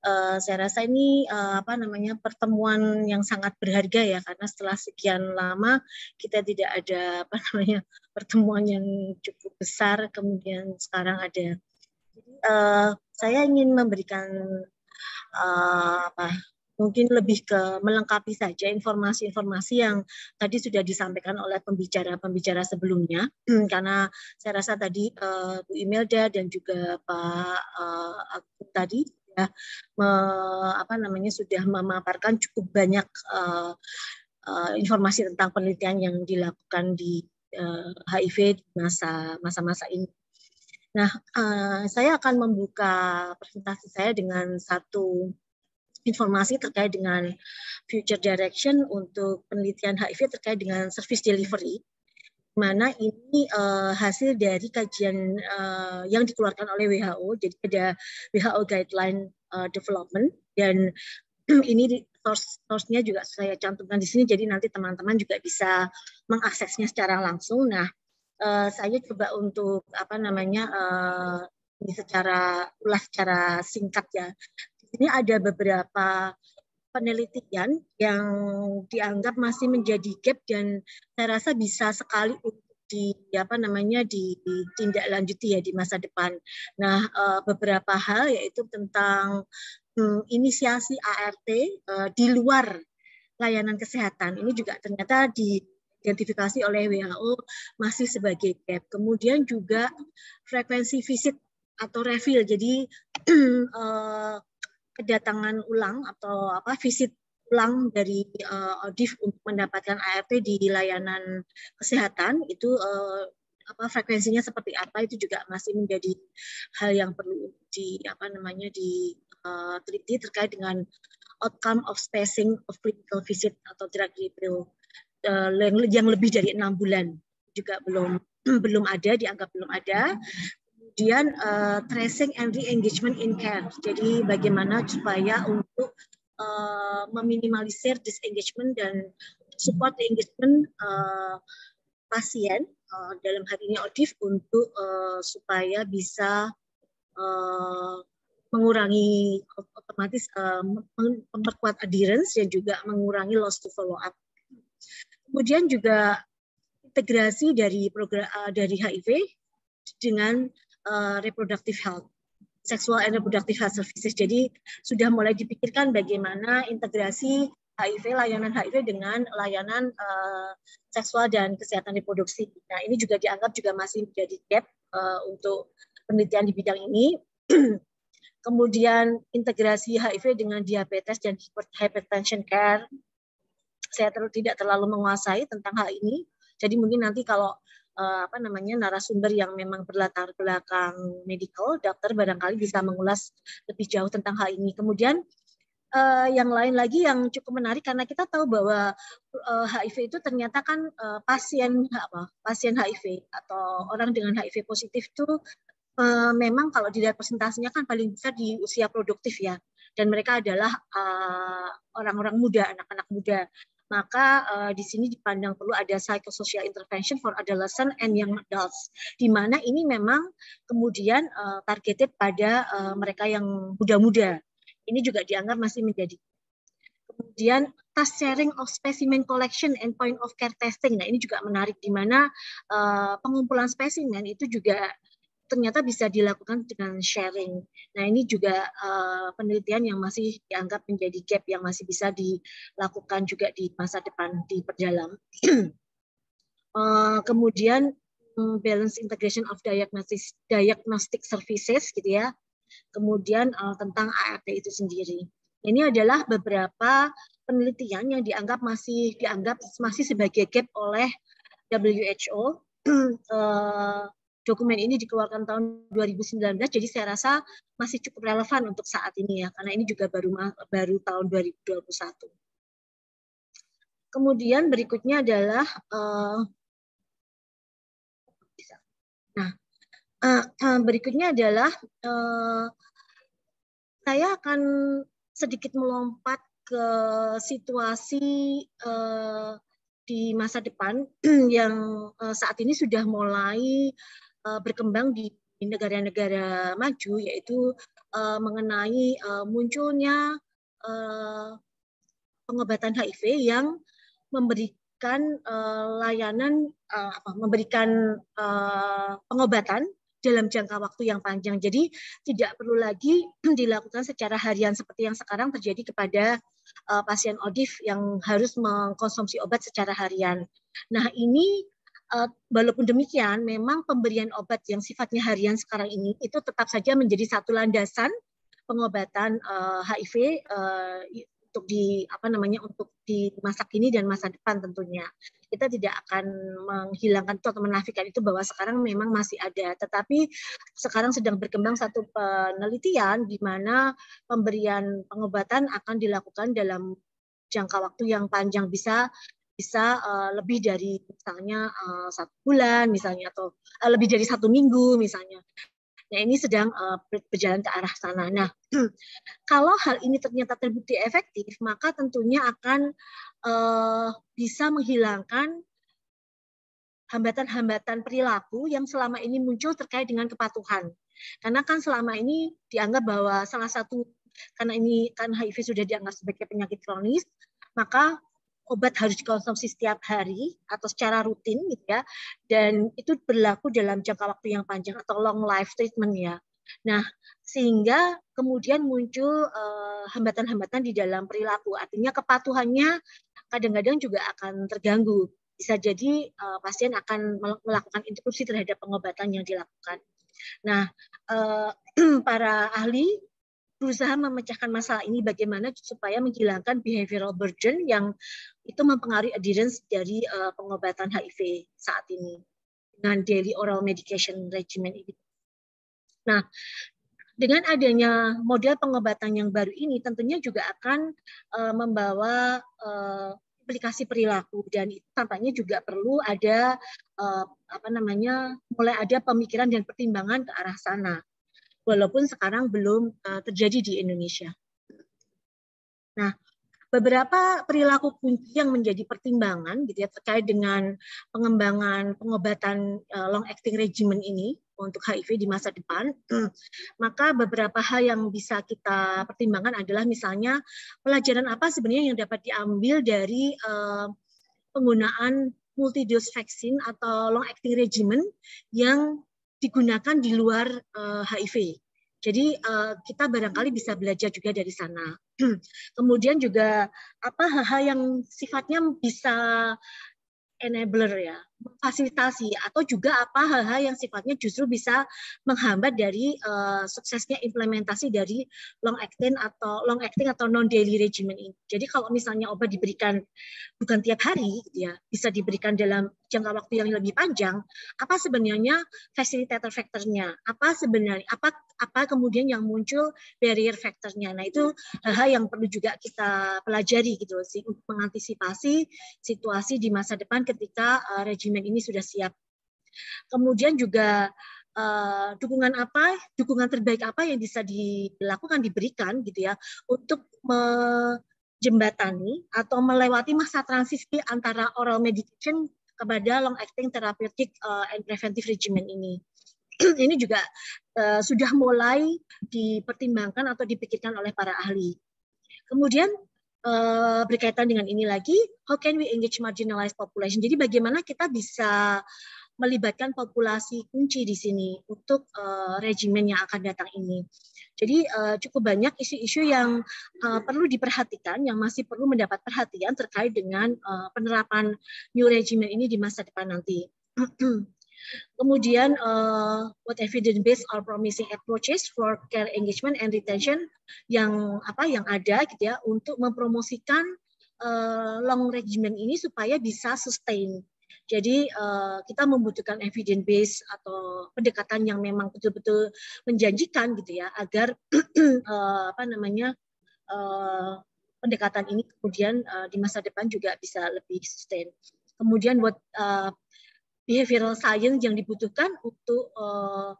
Uh, saya rasa ini uh, apa namanya pertemuan yang sangat berharga ya karena setelah sekian lama kita tidak ada apa namanya pertemuan yang cukup besar kemudian sekarang ada. Jadi uh, saya ingin memberikan uh, apa mungkin lebih ke melengkapi saja informasi-informasi yang tadi sudah disampaikan oleh pembicara-pembicara sebelumnya karena saya rasa tadi uh, Bu Imelda dan juga Pak uh, tadi sudah me, apa namanya sudah memaparkan cukup banyak uh, uh, informasi tentang penelitian yang dilakukan di uh, HIV masa masa-masa ini. Nah, uh, saya akan membuka presentasi saya dengan satu informasi terkait dengan future direction untuk penelitian HIV terkait dengan service delivery mana ini uh, hasil dari kajian uh, yang dikeluarkan oleh WHO jadi ada WHO guideline uh, development dan ini di, source source-nya juga saya cantumkan di sini jadi nanti teman-teman juga bisa mengaksesnya secara langsung. Nah, uh, saya coba untuk apa namanya uh, ini secara ulas secara singkat ya sini ada beberapa penelitian yang dianggap masih menjadi gap dan saya rasa bisa sekali untuk di apa namanya ditindaklanjuti ya di masa depan. Nah, eh, beberapa hal yaitu tentang hmm, inisiasi ART eh, di luar layanan kesehatan. Ini juga ternyata di identifikasi oleh WHO masih sebagai gap. Kemudian juga frekuensi visit atau refill. Jadi eh, kedatangan ulang atau apa visit ulang dari uh, eh, ODIF untuk mendapatkan ART di layanan kesehatan itu uh, apa frekuensinya seperti apa itu juga masih menjadi hal yang perlu di apa namanya di uh, teliti terkait dengan outcome of spacing of clinical visit atau drug review uh, yang lebih dari enam bulan juga belum belum ada dianggap belum ada kemudian uh, tracing and re-engagement in care. Jadi bagaimana supaya untuk uh, meminimalisir disengagement dan support engagement uh, pasien uh, dalam hal ini ODIF untuk uh, supaya bisa uh, mengurangi otomatis uh, memperkuat adherence dan juga mengurangi loss to follow up. Kemudian juga integrasi dari program uh, dari HIV dengan Eh, reproductive health, sexual and reproductive health services. Jadi sudah mulai dipikirkan bagaimana integrasi HIV layanan HIV dengan layanan uh, seksual dan kesehatan reproduksi. Nah ini juga dianggap juga masih menjadi gap uh, untuk penelitian di bidang ini. Kemudian integrasi HIV dengan diabetes dan hypertension care. Saya terlalu tidak terlalu menguasai tentang hal ini. Jadi mungkin nanti kalau uh, apa namanya narasumber yang memang berlatar belakang medical, dokter barangkali bisa mengulas lebih jauh tentang hal ini. Kemudian uh, yang lain lagi yang cukup menarik karena kita tahu bahwa uh, HIV itu ternyata kan uh, pasien apa pasien HIV atau orang dengan HIV positif itu memang kalau dilihat persentasenya kan paling besar di usia produktif ya dan mereka adalah orang-orang uh, orang -orang muda anak-anak muda maka uh, di sini dipandang perlu ada psychosocial intervention for adolescent and young adults, di mana ini memang kemudian uh, targeted pada uh, mereka yang muda-muda. Ini juga dianggap masih menjadi. Kemudian task sharing of specimen collection and point of care testing. Nah ini juga menarik di mana uh, pengumpulan spesimen itu juga ternyata bisa dilakukan dengan sharing. Nah, ini juga uh, penelitian yang masih dianggap menjadi gap yang masih bisa dilakukan juga di masa depan di perdalam. uh, kemudian mm, balance integration of diagnostic diagnostic services gitu ya. Kemudian uh, tentang ART itu sendiri. Ini adalah beberapa penelitian yang dianggap masih dianggap masih sebagai gap oleh WHO dokumen ini dikeluarkan tahun 2019 jadi saya rasa masih cukup relevan untuk saat ini ya karena ini juga baru baru tahun 2021. Kemudian berikutnya adalah eh, nah eh, eh, berikutnya adalah saya akan sedikit melompat ke situasi di masa depan yang saat ini sudah mulai Eh, berkembang di negara-negara maju yaitu uh, mengenai uh, munculnya uh, pengobatan HIV yang memberikan uh, layanan uh, apa memberikan uh, pengobatan dalam jangka waktu yang panjang. Jadi tidak perlu lagi dilakukan secara harian seperti yang sekarang terjadi kepada uh, pasien ODIF yang harus mengkonsumsi obat secara harian. Nah, ini Eh, walaupun demikian, memang pemberian obat yang sifatnya harian sekarang ini itu tetap saja menjadi satu landasan pengobatan HIV eh, eh, untuk di apa namanya untuk di masa kini dan masa depan tentunya kita tidak akan menghilangkan itu atau menafikan itu bahwa sekarang memang masih ada tetapi sekarang sedang berkembang satu penelitian di mana pemberian pengobatan akan dilakukan dalam jangka waktu yang panjang bisa bisa uh, lebih dari misalnya uh, satu bulan misalnya atau uh, lebih dari satu minggu misalnya. Nah ini sedang uh, berjalan ke arah sana. Nah kalau hal ini ternyata terbukti efektif maka tentunya akan uh, bisa menghilangkan hambatan-hambatan perilaku yang selama ini muncul terkait dengan kepatuhan. Karena kan selama ini dianggap bahwa salah satu karena ini kan HIV sudah dianggap sebagai penyakit kronis, maka obat harus dikonsumsi setiap hari atau secara rutin gitu ya dan itu berlaku dalam jangka waktu yang panjang atau long life treatment ya nah sehingga kemudian muncul eh, hambatan-hambatan uh, di dalam perilaku artinya kepatuhannya kadang-kadang juga akan terganggu bisa jadi uh, pasien akan melakukan interupsi terhadap pengobatan yang dilakukan nah uh, para ahli berusaha memecahkan masalah ini bagaimana supaya menghilangkan behavioral burden yang itu mempengaruhi adherence dari uh, pengobatan HIV saat ini dengan daily oral medication regimen ini. Nah, dengan adanya model pengobatan yang baru ini tentunya juga akan uh, membawa uh, implikasi perilaku dan itu tampaknya juga perlu ada uh, apa namanya mulai ada pemikiran dan pertimbangan ke arah sana walaupun sekarang belum uh, terjadi di Indonesia. Nah, beberapa perilaku kunci yang menjadi pertimbangan gitu ya terkait dengan pengembangan pengobatan uh, long acting regimen ini untuk HIV di masa depan, maka beberapa hal yang bisa kita pertimbangkan adalah misalnya pelajaran apa sebenarnya yang dapat diambil dari uh, penggunaan multidose vaksin atau long acting regimen yang digunakan di luar uh, eh, HIV. Jadi uh, kita barangkali bisa belajar juga dari sana. Kemudian juga apa hal-hal yang sifatnya bisa enabler ya, fasilitasi atau juga apa hal-hal yang sifatnya justru bisa menghambat dari uh, suksesnya implementasi dari long acting atau long acting atau non daily regimen ini. Jadi kalau misalnya obat diberikan bukan tiap hari gitu ya, bisa diberikan dalam jangka waktu yang lebih panjang, apa sebenarnya facilitator faktornya? Apa sebenarnya apa apa kemudian yang muncul barrier faktornya. Nah, itu hal-hal yang perlu juga kita pelajari gitu sih untuk mengantisipasi situasi di masa depan ketika uh, regimen ini sudah siap. Kemudian juga uh, dukungan apa, dukungan terbaik apa yang bisa dilakukan diberikan gitu ya untuk menjembatani atau melewati masa transisi antara oral medication kepada long acting therapeutic eh, and preventive regimen ini. ini juga eh, sudah mulai dipertimbangkan atau dipikirkan oleh para ahli. Kemudian eh, berkaitan dengan ini lagi, how can we engage marginalized population? Jadi bagaimana kita bisa melibatkan populasi kunci di sini untuk uh, regimen yang akan datang ini. Jadi cukup banyak isu-isu yang perlu diperhatikan, yang masih perlu mendapat perhatian terkait dengan penerapan new regimen ini di masa depan nanti. Kemudian uh, what evidence based or promising approaches for care engagement and retention yang apa yang ada gitu ya untuk mempromosikan uh, long regimen ini supaya bisa sustain. Jadi uh, kita membutuhkan evidence based atau pendekatan yang memang betul-betul menjanjikan gitu ya agar uh, apa namanya uh, pendekatan ini kemudian uh, di masa depan juga bisa lebih sustain. Kemudian buat uh, behavioral science yang dibutuhkan untuk uh,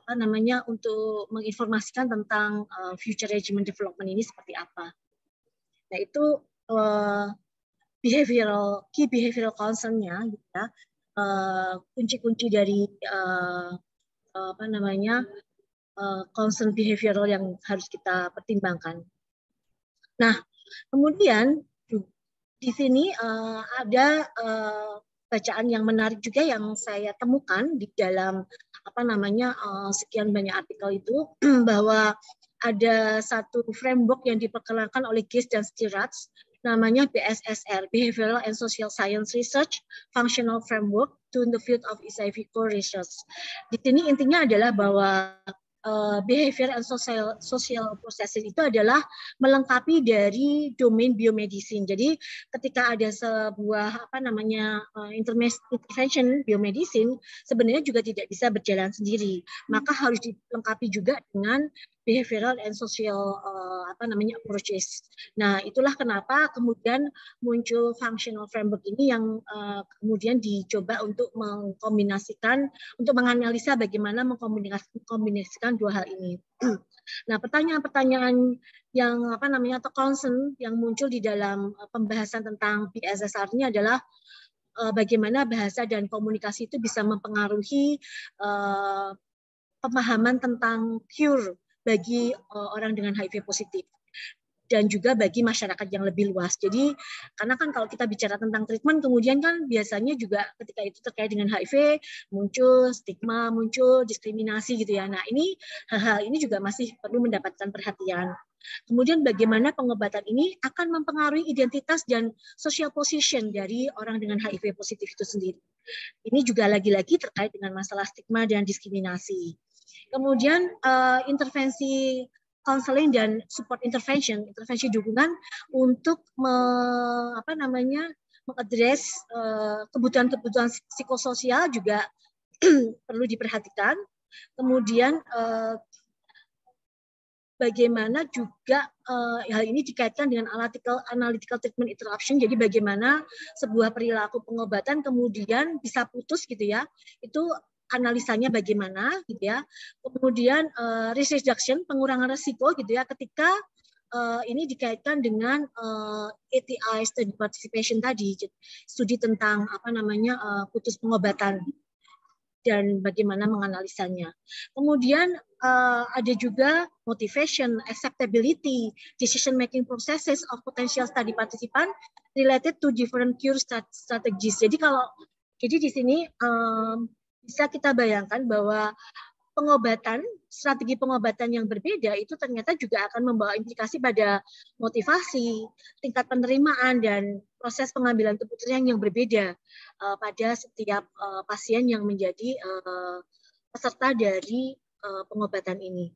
apa namanya untuk menginformasikan tentang uh, future regimen development ini seperti apa. Nah itu uh, behavioral key behavioral concernnya gitu ya kunci-kunci uh, dari uh, apa namanya uh, concern behavioral yang harus kita pertimbangkan. Nah kemudian di sini uh, ada uh, bacaan yang menarik juga yang saya temukan di dalam apa namanya eh, sekian banyak artikel itu bahwa ada satu framework yang diperkenalkan oleh Gies dan Stirats namanya BSSR Behavioral and Social Science Research Functional Framework to the Field of HIV Research. Di sini intinya adalah bahwa uh, behavior and social social processes itu adalah melengkapi dari domain biomedicine. Jadi ketika ada sebuah apa namanya uh, intervention biomedicine sebenarnya juga tidak bisa berjalan sendiri. Maka harus dilengkapi juga dengan behavioral and social uh, apa namanya approaches. Nah, itulah kenapa kemudian muncul functional framework ini yang uh, kemudian dicoba untuk mengkombinasikan untuk menganalisa bagaimana mengkombinasikan dua hal ini. Nah, pertanyaan-pertanyaan yang apa namanya atau concern yang muncul di dalam eh, pembahasan tentang PSSR ini adalah bagaimana bahasa dan komunikasi itu bisa mempengaruhi uh, pemahaman tentang cure bagi uh, orang dengan HIV positif dan juga bagi masyarakat yang lebih luas. Jadi karena kan kalau kita bicara tentang treatment kemudian kan biasanya juga ketika itu terkait dengan HIV muncul stigma, muncul diskriminasi gitu ya. Nah, ini hal-hal ini juga masih perlu mendapatkan perhatian. Kemudian bagaimana pengobatan ini akan mempengaruhi identitas dan social position dari orang dengan HIV positif itu sendiri. Ini juga lagi-lagi terkait dengan masalah stigma dan diskriminasi. Kemudian uh, intervensi counseling dan support intervention, intervensi dukungan untuk me, apa namanya mengadres eh, kebutuhan-kebutuhan psikososial juga perlu diperhatikan. Kemudian eh, bagaimana juga hal ini dikaitkan dengan analytical analytical treatment interruption jadi bagaimana sebuah perilaku pengobatan kemudian bisa putus gitu ya itu analisanya bagaimana gitu ya kemudian uh, risk reduction pengurangan resiko gitu ya ketika uh, ini dikaitkan dengan uh, eh, ATI study participation tadi gitu. studi tentang apa namanya uh, putus pengobatan dan bagaimana menganalisanya. Kemudian uh, ada juga motivation, acceptability, decision making processes of potential study participant related to different cure strategies. Jadi kalau jadi di sini um, bisa kita bayangkan bahwa pengobatan, strategi pengobatan yang berbeda itu ternyata juga akan membawa implikasi pada motivasi, tingkat penerimaan, dan proses pengambilan keputusan yang berbeda uh, pada setiap uh, pasien yang menjadi uh, peserta dari uh, pengobatan ini.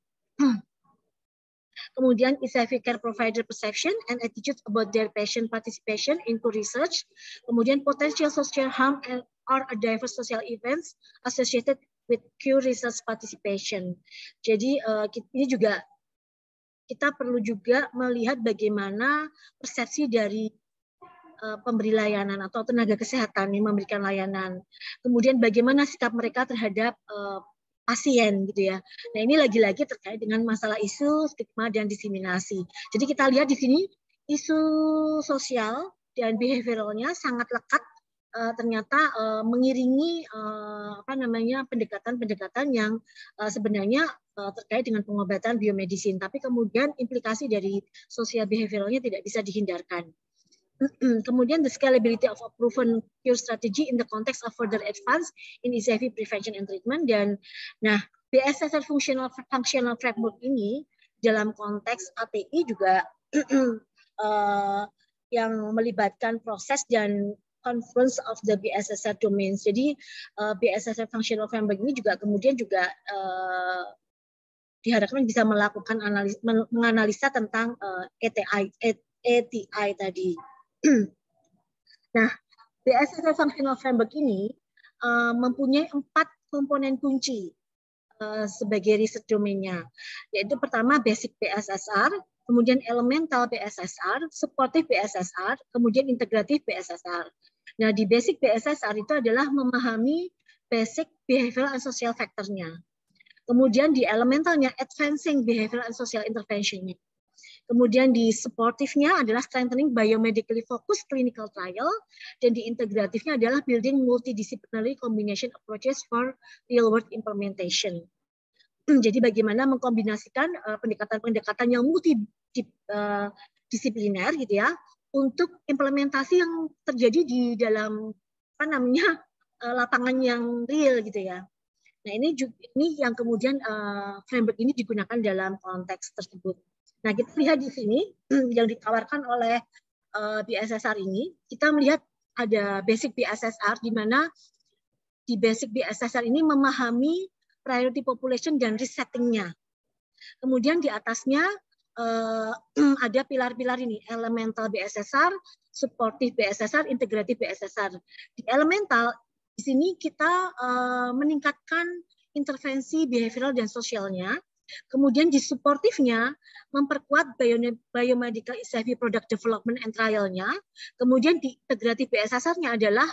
Kemudian effective care provider perception and attitude about their patient participation into research. Kemudian potential social harm and or a diverse social events associated with Q research participation. Jadi uh, ini juga kita perlu juga melihat bagaimana persepsi dari uh, pemberi layanan atau tenaga kesehatan yang memberikan layanan. Kemudian bagaimana sikap mereka terhadap uh, pasien gitu ya. Nah, ini lagi-lagi terkait dengan masalah isu stigma dan diskriminasi. Jadi kita lihat di sini isu sosial dan behavioralnya sangat lekat uh, ternyata uh, mengiringi uh, apa namanya pendekatan-pendekatan yang uh, sebenarnya terkait dengan pengobatan biomedicine, tapi kemudian implikasi dari sosial behavioralnya tidak bisa dihindarkan. Kemudian the scalability of a proven cure strategy in the context of further advance in HIV prevention and treatment dan nah BSSR functional functional framework ini dalam konteks ATI juga uh, yang melibatkan proses dan conference of the BSSR domains. Jadi uh, eh, BSSR functional framework ini juga kemudian juga uh, diharapkan bisa melakukan analis, menganalisa tentang uh, eh, ETI ETI tadi. nah, BSSR Functional Framework ini uh, mempunyai empat komponen kunci sebagai riset domainnya, yaitu pertama basic BSSR, kemudian elemental BSSR, supportive BSSR, kemudian integratif BSSR. Nah, di basic BSSR itu adalah memahami basic behavioral and social factor-nya. Kemudian di elementalnya advancing behavioral and social intervention-nya. Kemudian di supportive-nya adalah strengthening biomedically focused clinical trial dan di integratifnya adalah building multidisciplinary combination approaches for real world implementation. Jadi bagaimana mengkombinasikan eh, pendekatan-pendekatan yang multidisipliner eh, gitu ya untuk implementasi yang terjadi di dalam apa namanya eh, lapangan yang real gitu ya. Nah ini juga, ini yang kemudian uh, framework ini digunakan dalam konteks tersebut. Nah kita lihat di sini yang ditawarkan oleh uh, eh, BSSR ini, kita melihat ada basic BSSR di mana di basic BSSR ini memahami priority population dan risk settingnya. Kemudian di atasnya uh, ada pilar-pilar ini, elemental BSSR, supportive BSSR, integratif BSSR. Di elemental, di sini kita uh, meningkatkan intervensi behavioral dan sosialnya, Kemudian di supportifnya memperkuat biomedical safety product development and trial-nya. Kemudian di integratif BSSR-nya adalah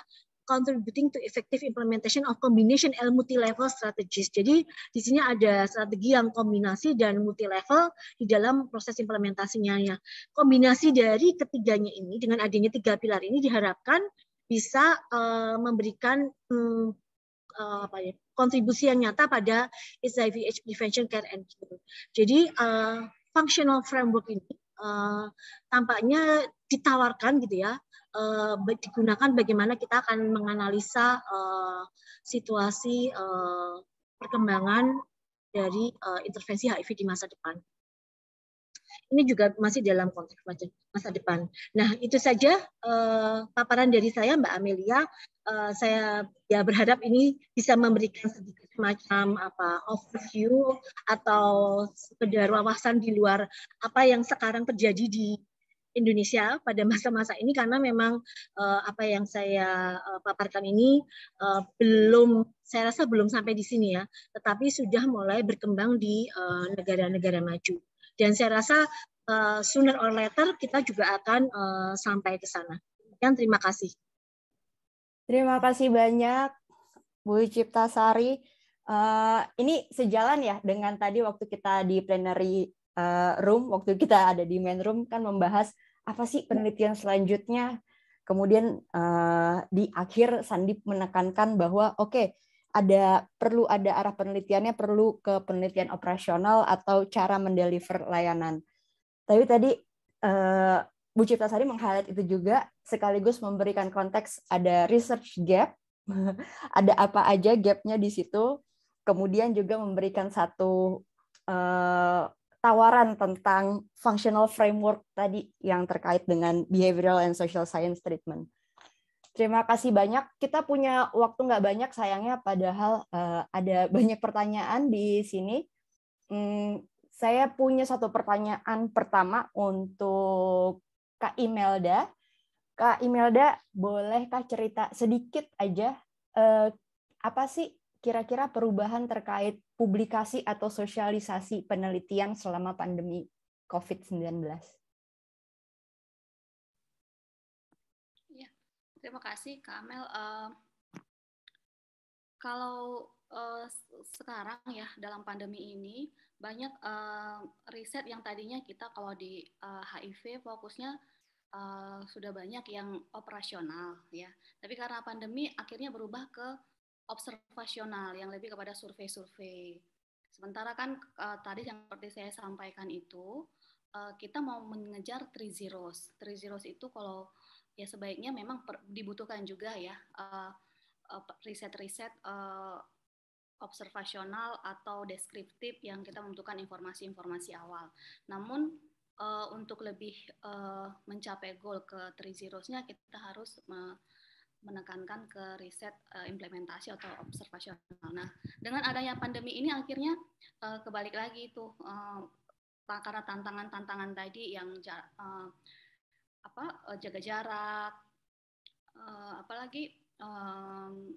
contributing to effective implementation of combination and multi-level strategies. Jadi di sini ada strategi yang kombinasi dan multi-level di dalam proses implementasinya. Ya. Kombinasi dari ketiganya ini dengan adanya tiga pilar ini diharapkan bisa uh, memberikan um, uh, apa ya, kontribusi yang nyata pada HIV AIDS prevention care and cure. Jadi uh, functional framework ini uh, tampaknya ditawarkan gitu ya uh, digunakan bagaimana kita akan menganalisa uh, situasi uh, perkembangan dari uh, intervensi HIV di masa depan. Ini juga masih dalam konteks masa depan. Nah, itu saja uh, paparan dari saya, Mbak Amelia. Uh, saya ya berharap ini bisa memberikan sedikit semacam apa overview atau sekedar wawasan di luar apa yang sekarang terjadi di Indonesia pada masa-masa ini karena memang uh, apa yang saya uh, paparkan ini uh, belum saya rasa belum sampai di sini ya, tetapi sudah mulai berkembang di negara-negara uh, maju. Dan saya rasa uh, sooner or later kita juga akan uh, sampai ke sana. Dan terima kasih. Terima kasih banyak Bu Ciptasari. Uh, ini sejalan ya dengan tadi waktu kita di plenary uh, room waktu kita ada di main room kan membahas apa sih penelitian selanjutnya. Kemudian uh, di akhir Sandip menekankan bahwa oke okay, ada perlu ada arah penelitiannya perlu ke penelitian operasional atau cara mendeliver layanan. Tapi tadi uh, Bu Cipta Sari meng-highlight itu juga sekaligus memberikan konteks ada research gap, ada apa aja gapnya di situ, kemudian juga memberikan satu uh, tawaran tentang functional framework tadi yang terkait dengan behavioral and social science treatment. Terima kasih banyak. Kita punya waktu nggak banyak sayangnya, padahal uh, ada banyak pertanyaan di sini. Hmm, saya punya satu pertanyaan pertama untuk Kak Imelda. Kak Imelda, bolehkah cerita sedikit aja uh, apa sih kira-kira perubahan terkait publikasi atau sosialisasi penelitian selama pandemi COVID-19? Ya, terima kasih, Kamel. Uh, eh, kalau uh, sekarang ya dalam pandemi ini banyak uh, riset yang tadinya kita kalau di uh, HIV fokusnya uh, sudah banyak yang operasional ya tapi karena pandemi akhirnya berubah ke observasional yang lebih kepada survei-survei. Sementara kan uh, tadi yang seperti saya sampaikan itu uh, kita mau mengejar three zeros. Three zeros itu kalau ya sebaiknya memang per, dibutuhkan juga ya eh, riset-riset uh, observasional atau deskriptif yang kita membutuhkan informasi-informasi awal. Namun uh, untuk lebih uh, mencapai goal ke three zeros-nya kita harus uh, menekankan ke riset uh, implementasi atau observasional. Nah, dengan adanya pandemi ini akhirnya uh, kebalik lagi itu uh, eh, karena tantangan-tantangan tadi yang uh, apa uh, jaga jarak, uh, apalagi um,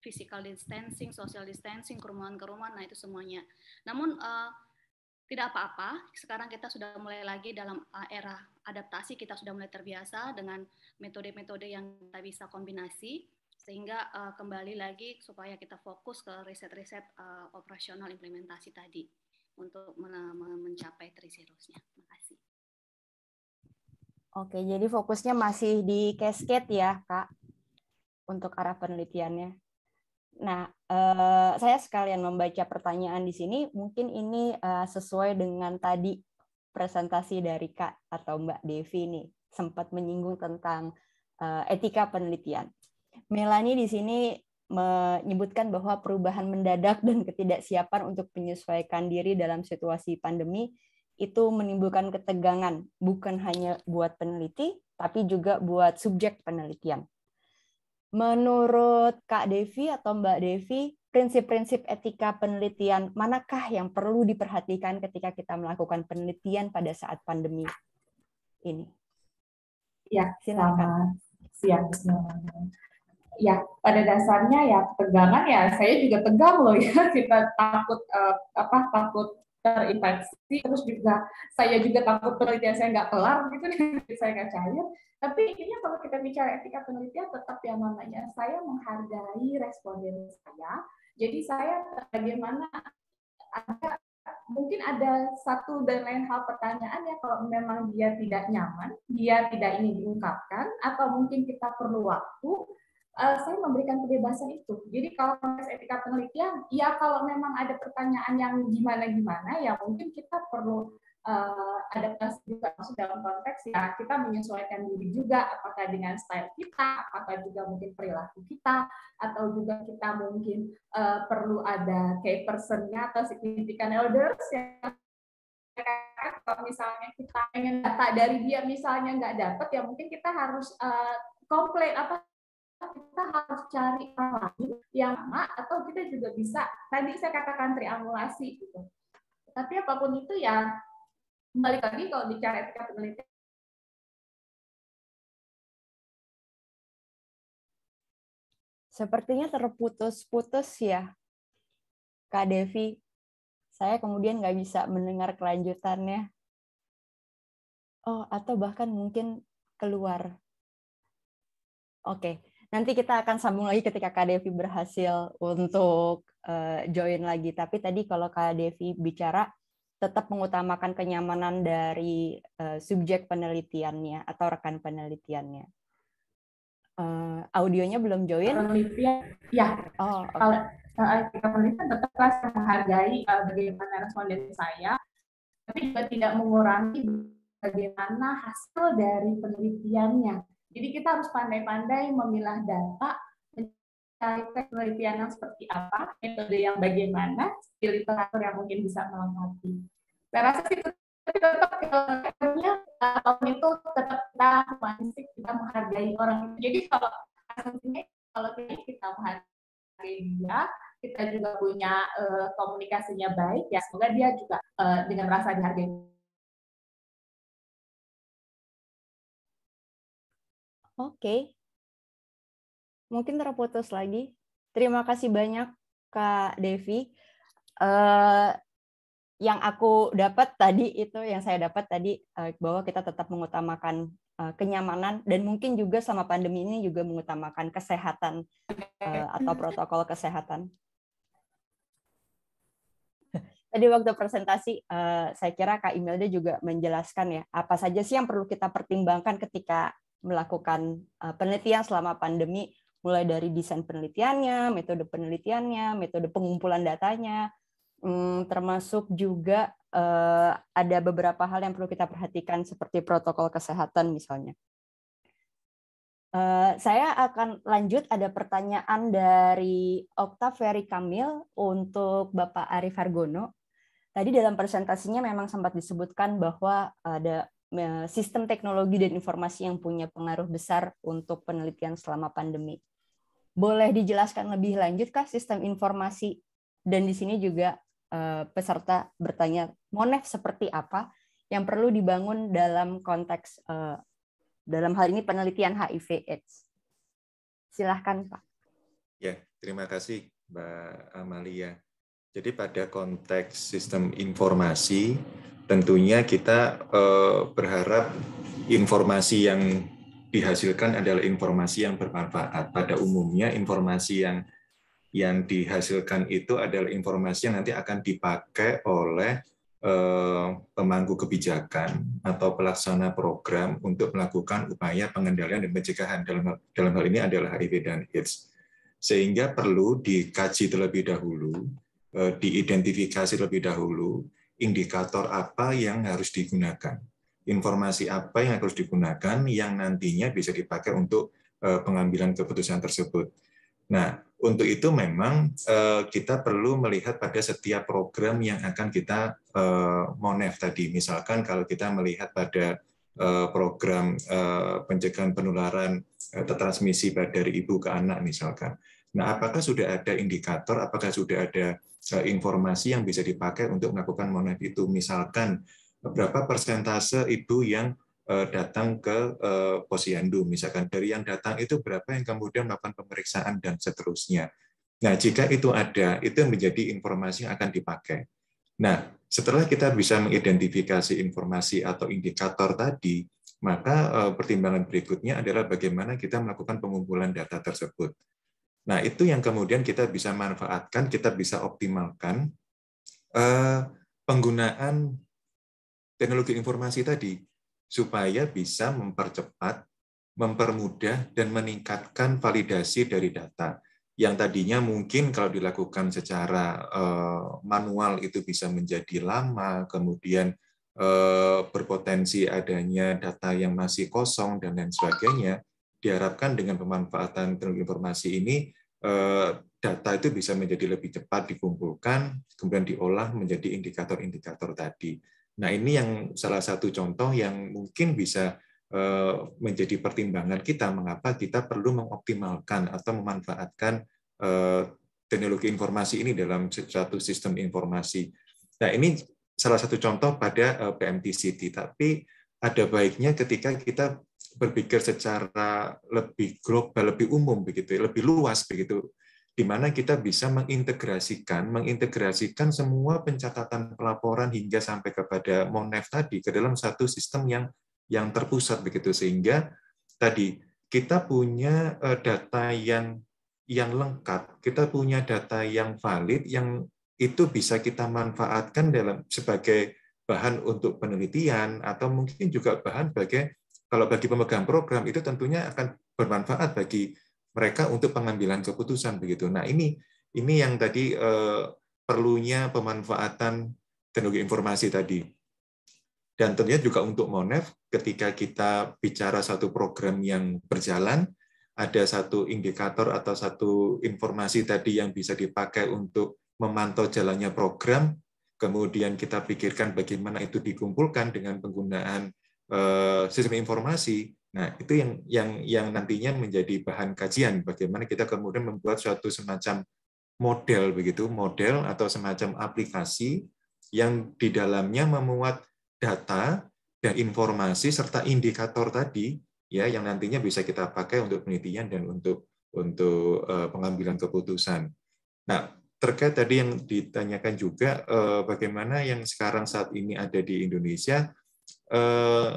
physical distancing, social distancing, kerumunan-kerumunan, nah itu semuanya. Namun uh, tidak apa-apa, sekarang kita sudah mulai lagi dalam uh, era adaptasi, kita sudah mulai terbiasa dengan metode-metode yang kita bisa kombinasi, sehingga uh, kembali lagi supaya kita fokus ke riset-riset uh, operasional implementasi tadi untuk men mencapai triserusnya. Terima kasih. Oke, jadi fokusnya masih di cascade ya, Kak, untuk arah penelitiannya. Nah, eh, saya sekalian membaca pertanyaan di sini. Mungkin ini eh, sesuai dengan tadi presentasi dari Kak atau Mbak Devi nih sempat menyinggung tentang eh, etika penelitian. Melani di sini menyebutkan bahwa perubahan mendadak dan ketidaksiapan untuk menyesuaikan diri dalam situasi pandemi itu menimbulkan ketegangan bukan hanya buat peneliti tapi juga buat subjek penelitian. Menurut Kak Devi atau Mbak Devi, prinsip-prinsip etika penelitian manakah yang perlu diperhatikan ketika kita melakukan penelitian pada saat pandemi ini? Ya, silakan. Siap. Ya, pada dasarnya ya tegangan ya saya juga tegang loh ya kita takut eh, apa takut terinfeksi terus juga saya juga takut penelitian saya nggak kelar gitu saya nggak cair tapi intinya kalau kita bicara etika penelitian tetap yang namanya saya menghargai responden saya jadi saya bagaimana ada mungkin ada satu dan lain hal pertanyaan ya kalau memang dia tidak nyaman, dia tidak ingin diungkapkan, atau mungkin kita perlu waktu, uh, eh, saya memberikan kebebasan itu. Jadi kalau konteks etika penelitian, ya kalau memang ada pertanyaan yang gimana-gimana, ya mungkin kita perlu uh, adaptasi juga masuk dalam konteks ya kita menyesuaikan diri juga apakah dengan style kita, apakah juga mungkin perilaku kita, atau juga kita mungkin uh, perlu ada kayak personnya atau signifikan elders yang kalau misalnya kita ingin data dari dia misalnya nggak dapat ya mungkin kita harus uh, komplain apa kita harus cari orang yang sama atau kita juga bisa tadi saya katakan triangulasi gitu. Tapi apapun itu ya kembali lagi kalau bicara etika penelitian Sepertinya terputus-putus ya, Kak Devi. Saya kemudian nggak bisa mendengar kelanjutannya. Oh, atau bahkan mungkin keluar. Oke, nanti kita akan sambung lagi ketika Kak Devi berhasil untuk uh, join lagi. Tapi tadi kalau Kak Devi bicara tetap mengutamakan kenyamanan dari uh, subjek penelitiannya atau rekan penelitiannya. Uh, audionya belum join? Penelitian, ya. Oh, okay. Kalau kita penelitian tetaplah saya menghargai uh, bagaimana responden saya, tapi juga tidak mengurangi bagaimana hasil dari penelitiannya jadi kita harus pandai-pandai memilah data, mencari penelitian yang seperti apa, metode yang bagaimana, di literatur yang mungkin bisa melengkapi. Saya rasa sih tetap akhirnya tahun itu tetap kita humanistik, kita menghargai orang. Jadi kalau aslinya kalau kita menghargai dia, kita juga punya uh, komunikasinya baik ya semoga dia juga uh, dengan rasa dihargai Oke. Mungkin terputus lagi. Terima kasih banyak Kak Devi. Uh, yang aku dapat tadi itu yang saya dapat tadi eh, bahwa kita tetap mengutamakan eh, kenyamanan dan mungkin juga selama pandemi ini juga mengutamakan kesehatan atau protokol kesehatan. Tadi waktu presentasi, saya kira Kak Imelda juga menjelaskan ya, apa saja sih yang perlu kita pertimbangkan ketika melakukan eh, penelitian selama pandemi mulai dari desain penelitiannya, metode penelitiannya, metode pengumpulan datanya, hmm, termasuk juga eh, ada beberapa hal yang perlu kita perhatikan seperti protokol kesehatan misalnya. Eh, saya akan lanjut ada pertanyaan dari Okta Ferry Kamil untuk Bapak Arif Argono. Tadi dalam presentasinya memang sempat disebutkan bahwa ada sistem teknologi dan informasi yang punya pengaruh besar untuk penelitian selama pandemi. Boleh dijelaskan lebih lanjut kah sistem informasi? Dan di sini juga eh, peserta bertanya, Monef seperti apa yang perlu dibangun dalam konteks eh, dalam hal ini penelitian HIV/AIDS? Silahkan Pak. Ya, terima kasih Mbak Amalia. Jadi pada konteks sistem informasi, tentunya kita uh, berharap informasi yang dihasilkan adalah informasi yang bermanfaat. Pada umumnya informasi yang yang dihasilkan itu adalah informasi yang nanti akan dipakai oleh eh, pemangku kebijakan atau pelaksana program untuk melakukan upaya pengendalian dan pencegahan dalam dalam hal ini adalah HIV dan AIDS. Sehingga perlu dikaji terlebih dahulu, eh, diidentifikasi terlebih dahulu, indikator apa yang harus digunakan, informasi apa yang harus digunakan yang nantinya bisa dipakai untuk eh, pengambilan keputusan tersebut. Nah, untuk itu memang eh, kita perlu melihat pada setiap program yang akan kita eh, monef tadi. Misalkan kalau kita melihat pada program pencegahan penularan transmisi dari ibu ke anak misalkan. Nah, apakah sudah ada indikator, apakah sudah ada informasi yang bisa dipakai untuk melakukan monet itu. Misalkan berapa persentase ibu yang eh, datang ke eh, posyandu, misalkan dari yang datang itu berapa yang kemudian melakukan pemeriksaan dan seterusnya. Nah, jika itu ada, itu menjadi informasi yang akan dipakai. Nah, setelah kita bisa mengidentifikasi informasi atau indikator tadi, maka eh, pertimbangan berikutnya adalah bagaimana kita melakukan pengumpulan data tersebut. Nah, itu yang kemudian kita bisa manfaatkan, kita bisa optimalkan eh, penggunaan teknologi informasi tadi supaya bisa mempercepat, mempermudah, dan meningkatkan validasi dari data. Yang tadinya mungkin kalau dilakukan secara eh, manual itu bisa menjadi lama, kemudian eh, berpotensi adanya data yang masih kosong, dan lain sebagainya diharapkan dengan pemanfaatan teknologi informasi ini eh, data itu bisa menjadi lebih cepat dikumpulkan, kemudian diolah menjadi indikator-indikator tadi. Nah ini yang salah satu contoh yang mungkin bisa eh, menjadi pertimbangan kita mengapa kita perlu mengoptimalkan atau memanfaatkan eh, teknologi informasi ini dalam satu sistem informasi. Nah ini salah satu contoh pada PMTCT, tapi ada baiknya ketika kita berpikir secara lebih global, lebih umum begitu, ya, lebih luas begitu, di mana kita bisa mengintegrasikan, mengintegrasikan semua pencatatan pelaporan hingga sampai kepada Monef tadi ke dalam satu sistem yang yang terpusat begitu sehingga tadi kita punya eh, data yang yang lengkap, kita punya data yang valid yang itu bisa kita manfaatkan dalam sebagai bahan untuk penelitian atau mungkin juga bahan sebagai kalau bagi pemegang program itu tentunya akan bermanfaat bagi mereka untuk pengambilan keputusan begitu. Nah ini ini yang tadi eh, perlunya pemanfaatan teknologi informasi tadi. Dan tentunya juga untuk Monev, ketika kita bicara satu program yang berjalan, ada satu indikator atau satu informasi tadi yang bisa dipakai untuk memantau jalannya program, kemudian kita pikirkan bagaimana itu dikumpulkan dengan penggunaan Eh, sistem informasi. Nah, itu yang yang yang nantinya menjadi bahan kajian bagaimana kita kemudian membuat suatu semacam model begitu, model atau semacam aplikasi yang di dalamnya memuat data dan informasi serta indikator tadi ya yang nantinya bisa kita pakai untuk penelitian dan untuk untuk eh, pengambilan keputusan. Nah, terkait tadi yang ditanyakan juga eh, bagaimana yang sekarang saat ini ada di Indonesia Eh,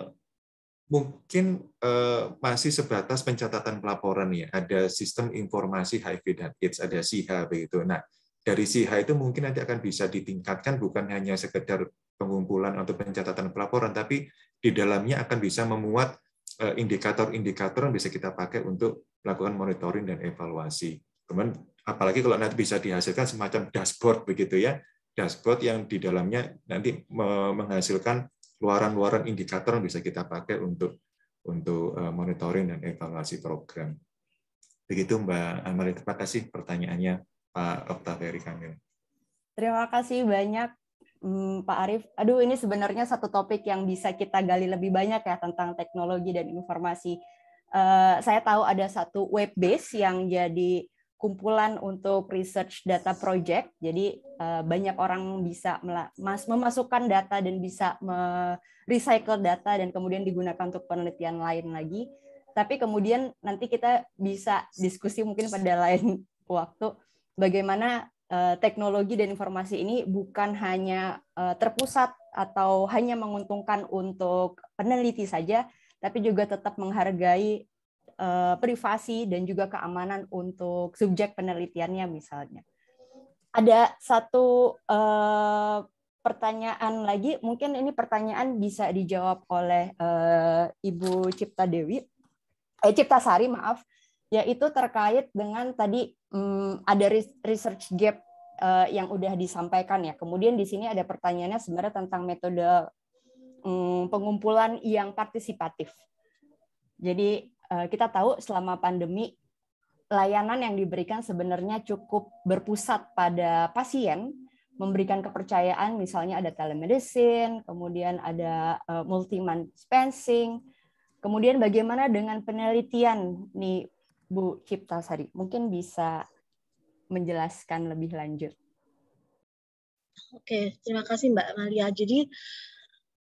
mungkin eh, masih sebatas pencatatan pelaporan ya. Ada sistem informasi HIV dan AIDS, ada SIHA begitu. Nah, dari SIHA itu mungkin nanti akan bisa ditingkatkan bukan hanya sekedar pengumpulan atau pencatatan pelaporan, tapi di dalamnya akan bisa memuat eh, indikator-indikator yang bisa kita pakai untuk melakukan monitoring dan evaluasi. Kemudian apalagi kalau nanti bisa dihasilkan semacam dashboard begitu ya, dashboard yang di dalamnya nanti menghasilkan luaran-luaran indikator yang bisa kita pakai untuk untuk eh, monitoring dan evaluasi program. Begitu Mbak Amalia terima kasih pertanyaannya Pak Oktaveri Kamil. Terima kasih banyak mm, Pak Arief. Aduh ini sebenarnya satu topik yang bisa kita gali lebih banyak ya tentang teknologi dan informasi. Eh, saya tahu ada satu web base yang jadi kumpulan untuk research data project. Jadi eh, banyak orang bisa mas memasukkan data dan bisa recycle data dan kemudian digunakan untuk penelitian lain lagi. Tapi kemudian nanti kita bisa diskusi mungkin pada lain waktu bagaimana eh, teknologi dan informasi ini bukan hanya eh, terpusat atau hanya menguntungkan untuk peneliti saja, tapi juga tetap menghargai Eh, privasi dan juga keamanan untuk subjek penelitiannya misalnya. Ada satu eh, pertanyaan lagi, mungkin ini pertanyaan bisa dijawab oleh eh, Ibu Cipta Dewi, eh, Cipta Sari maaf, yaitu terkait dengan tadi mm, ada research gap yang udah disampaikan ya. Kemudian di sini ada pertanyaannya sebenarnya tentang metode mm, pengumpulan yang partisipatif. Jadi Eh, kita tahu selama pandemi layanan yang diberikan sebenarnya cukup berpusat pada pasien, memberikan kepercayaan misalnya ada telemedicine, kemudian ada eh, multi man dispensing. Kemudian bagaimana dengan penelitian nih Bu Cipta Sari? Mungkin bisa menjelaskan lebih lanjut. Oke, terima kasih Mbak Malia. Jadi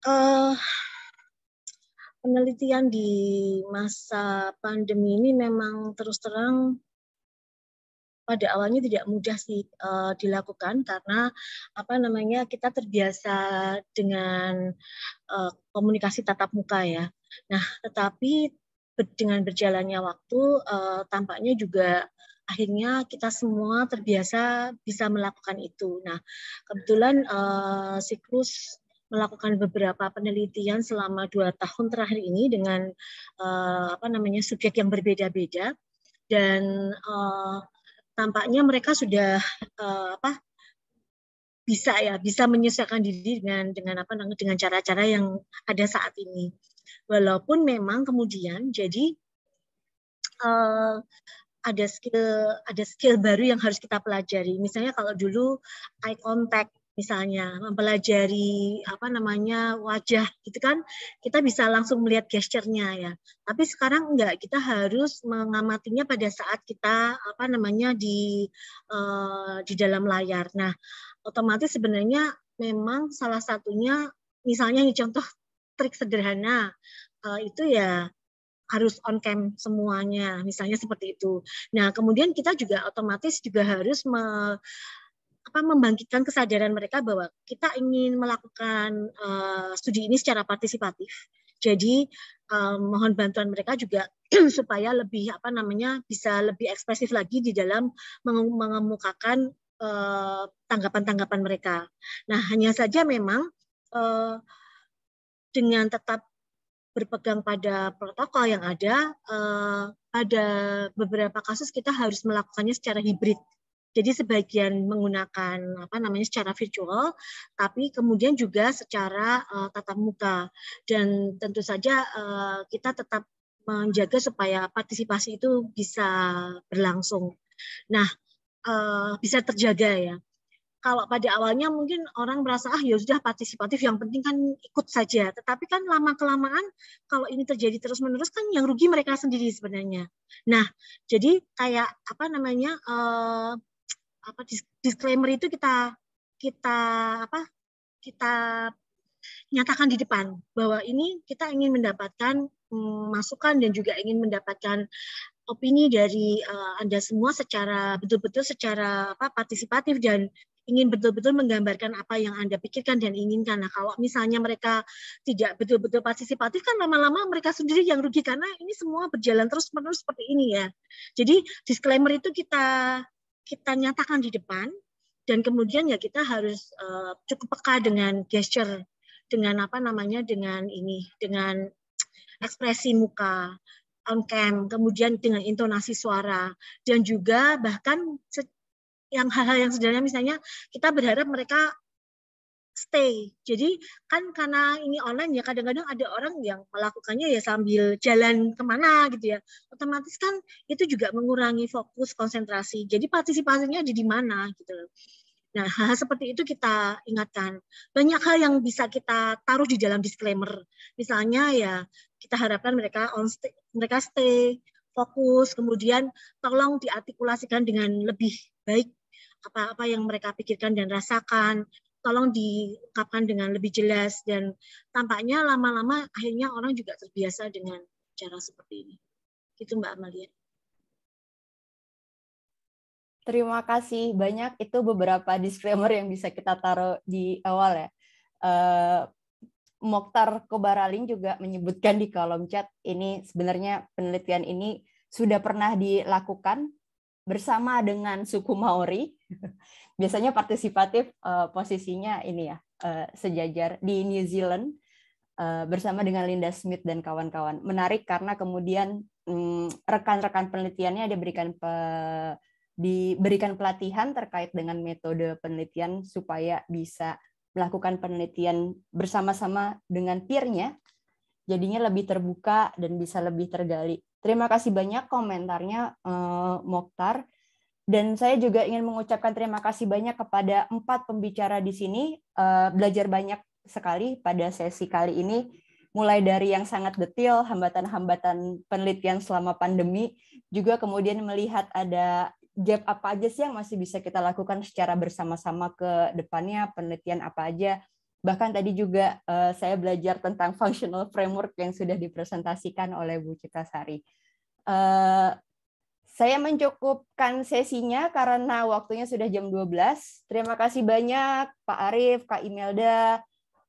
uh, penelitian di masa pandemi ini memang terus terang pada awalnya tidak mudah sih uh, dilakukan karena apa namanya kita terbiasa dengan uh, komunikasi tatap muka ya. Nah, tetapi dengan berjalannya waktu uh, tampaknya juga akhirnya kita semua terbiasa bisa melakukan itu. Nah, kebetulan uh, siklus melakukan beberapa penelitian selama dua tahun terakhir ini dengan uh, apa namanya subjek yang berbeda-beda dan uh, tampaknya mereka sudah uh, apa bisa ya bisa menyesuaikan diri dengan dengan apa dengan cara-cara yang ada saat ini walaupun memang kemudian jadi uh, ada skill ada skill baru yang harus kita pelajari misalnya kalau dulu eye contact misalnya mempelajari apa namanya wajah gitu kan kita bisa langsung melihat gesturnya ya tapi sekarang enggak kita harus mengamatinya pada saat kita apa namanya di uh, di dalam layar nah otomatis sebenarnya memang salah satunya misalnya ini contoh trik sederhana uh, itu ya harus on cam semuanya misalnya seperti itu nah kemudian kita juga otomatis juga harus me, apa membangkitkan kesadaran mereka bahwa kita ingin melakukan uh, studi ini secara partisipatif. Jadi um, mohon bantuan mereka juga supaya lebih apa namanya bisa lebih ekspresif lagi di dalam mengemukakan tanggapan eh, tanggapan-tanggapan mereka. Nah, hanya saja memang uh, dengan tetap berpegang pada protokol yang ada, uh, pada beberapa kasus kita harus melakukannya secara hibrid. Jadi sebagian menggunakan apa namanya secara virtual, tapi kemudian juga secara uh, tatap muka. Dan tentu saja uh, kita tetap menjaga supaya partisipasi itu bisa berlangsung. Nah, uh, bisa terjaga ya. Kalau pada awalnya mungkin orang merasa ah ya sudah partisipatif yang penting kan ikut saja. Tetapi kan lama kelamaan kalau ini terjadi terus menerus kan yang rugi mereka sendiri sebenarnya. Nah, jadi kayak apa namanya apa disclaimer itu kita kita apa kita nyatakan di depan bahwa ini kita ingin mendapatkan mm, masukan dan juga ingin mendapatkan opini dari uh, Anda semua secara betul-betul secara apa partisipatif dan ingin betul-betul menggambarkan apa yang Anda pikirkan dan inginkan. Nah, kalau misalnya mereka tidak betul-betul partisipatif kan lama-lama mereka sendiri yang rugi karena ini semua berjalan terus-menerus seperti ini ya. Jadi disclaimer itu kita kita nyatakan di depan dan kemudian ya kita harus uh, cukup peka dengan gesture dengan apa namanya dengan ini dengan ekspresi muka on cam kemudian dengan intonasi suara dan juga bahkan yang hal-hal yang sederhana misalnya kita berharap mereka stay. Jadi kan karena ini online ya kadang-kadang ada orang yang melakukannya ya sambil jalan kemana gitu ya. Otomatis kan itu juga mengurangi fokus konsentrasi. Jadi partisipasinya ada di mana gitu Nah, hal, hal seperti itu kita ingatkan. Banyak hal yang bisa kita taruh di dalam disclaimer. Misalnya ya kita harapkan mereka on stay, mereka stay fokus, kemudian tolong diartikulasikan dengan lebih baik apa-apa yang mereka pikirkan dan rasakan, tolong diungkapkan dengan lebih jelas dan tampaknya lama-lama akhirnya orang juga terbiasa dengan cara seperti ini. Gitu Mbak Amalia. Terima kasih banyak. Itu beberapa disclaimer yang bisa kita taruh di awal ya. Uh, Mokhtar Kobaraling juga menyebutkan di kolom chat ini sebenarnya penelitian ini sudah pernah dilakukan bersama dengan suku Maori Biasanya partisipatif uh, posisinya ini ya, uh, sejajar di New Zealand uh, bersama dengan Linda Smith dan kawan-kawan. Menarik karena kemudian mm, rekan-rekan um, penelitiannya diberikan pe diberikan pelatihan terkait dengan metode penelitian supaya bisa melakukan penelitian bersama-sama dengan peer-nya jadinya lebih terbuka dan bisa lebih tergali. Terima kasih banyak komentarnya eh, Mokhtar. Dan saya juga ingin mengucapkan terima kasih banyak kepada empat pembicara di sini. Uh, belajar banyak sekali pada sesi kali ini, mulai dari yang sangat detail, hambatan-hambatan penelitian selama pandemi, juga kemudian melihat ada gap apa aja sih yang masih bisa kita lakukan secara bersama-sama ke depannya, penelitian apa aja. Bahkan tadi juga eh, saya belajar tentang functional framework yang sudah dipresentasikan oleh Bu Cikasari. Eh, saya mencukupkan sesinya karena waktunya sudah jam 12. Terima kasih banyak Pak Arief, Kak Imelda,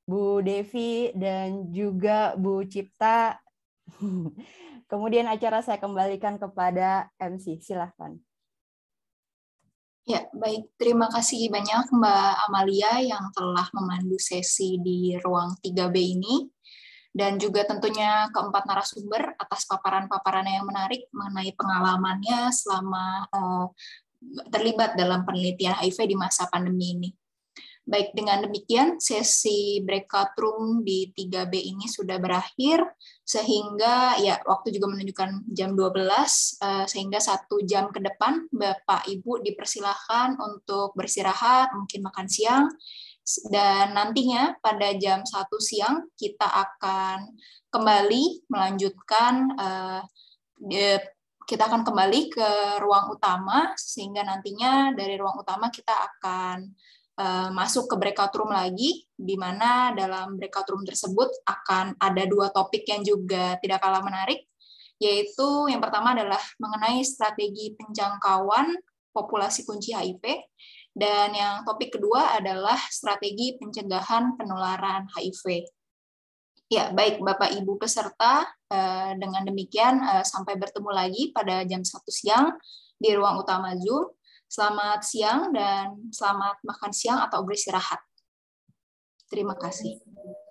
Bu Devi, dan juga Bu Cipta. Kemudian acara saya kembalikan kepada MC. Silahkan. Ya, baik. Terima kasih banyak Mbak Amalia yang telah memandu sesi di ruang 3B ini dan juga tentunya keempat narasumber atas paparan paparan yang menarik mengenai pengalamannya selama eh, terlibat dalam penelitian HIV di masa pandemi ini. Baik, dengan demikian sesi breakout room di 3B ini sudah berakhir, sehingga ya waktu juga menunjukkan jam 12, eh, sehingga satu jam ke depan Bapak-Ibu dipersilahkan untuk bersirahat, mungkin makan siang, dan nantinya pada jam 1 siang kita akan kembali melanjutkan eh, eh, kita akan kembali ke ruang utama sehingga nantinya dari ruang utama kita akan eh, masuk ke breakout room lagi di mana dalam breakout room tersebut akan ada dua topik yang juga tidak kalah menarik yaitu yang pertama adalah mengenai strategi penjangkauan populasi kunci HIV dan yang topik kedua adalah strategi pencegahan penularan HIV. Ya, baik Bapak Ibu peserta, eh, dengan demikian eh, sampai bertemu lagi pada jam 1 siang di ruang utama Zoom. Selamat siang dan selamat makan siang atau beristirahat. Terima kasih.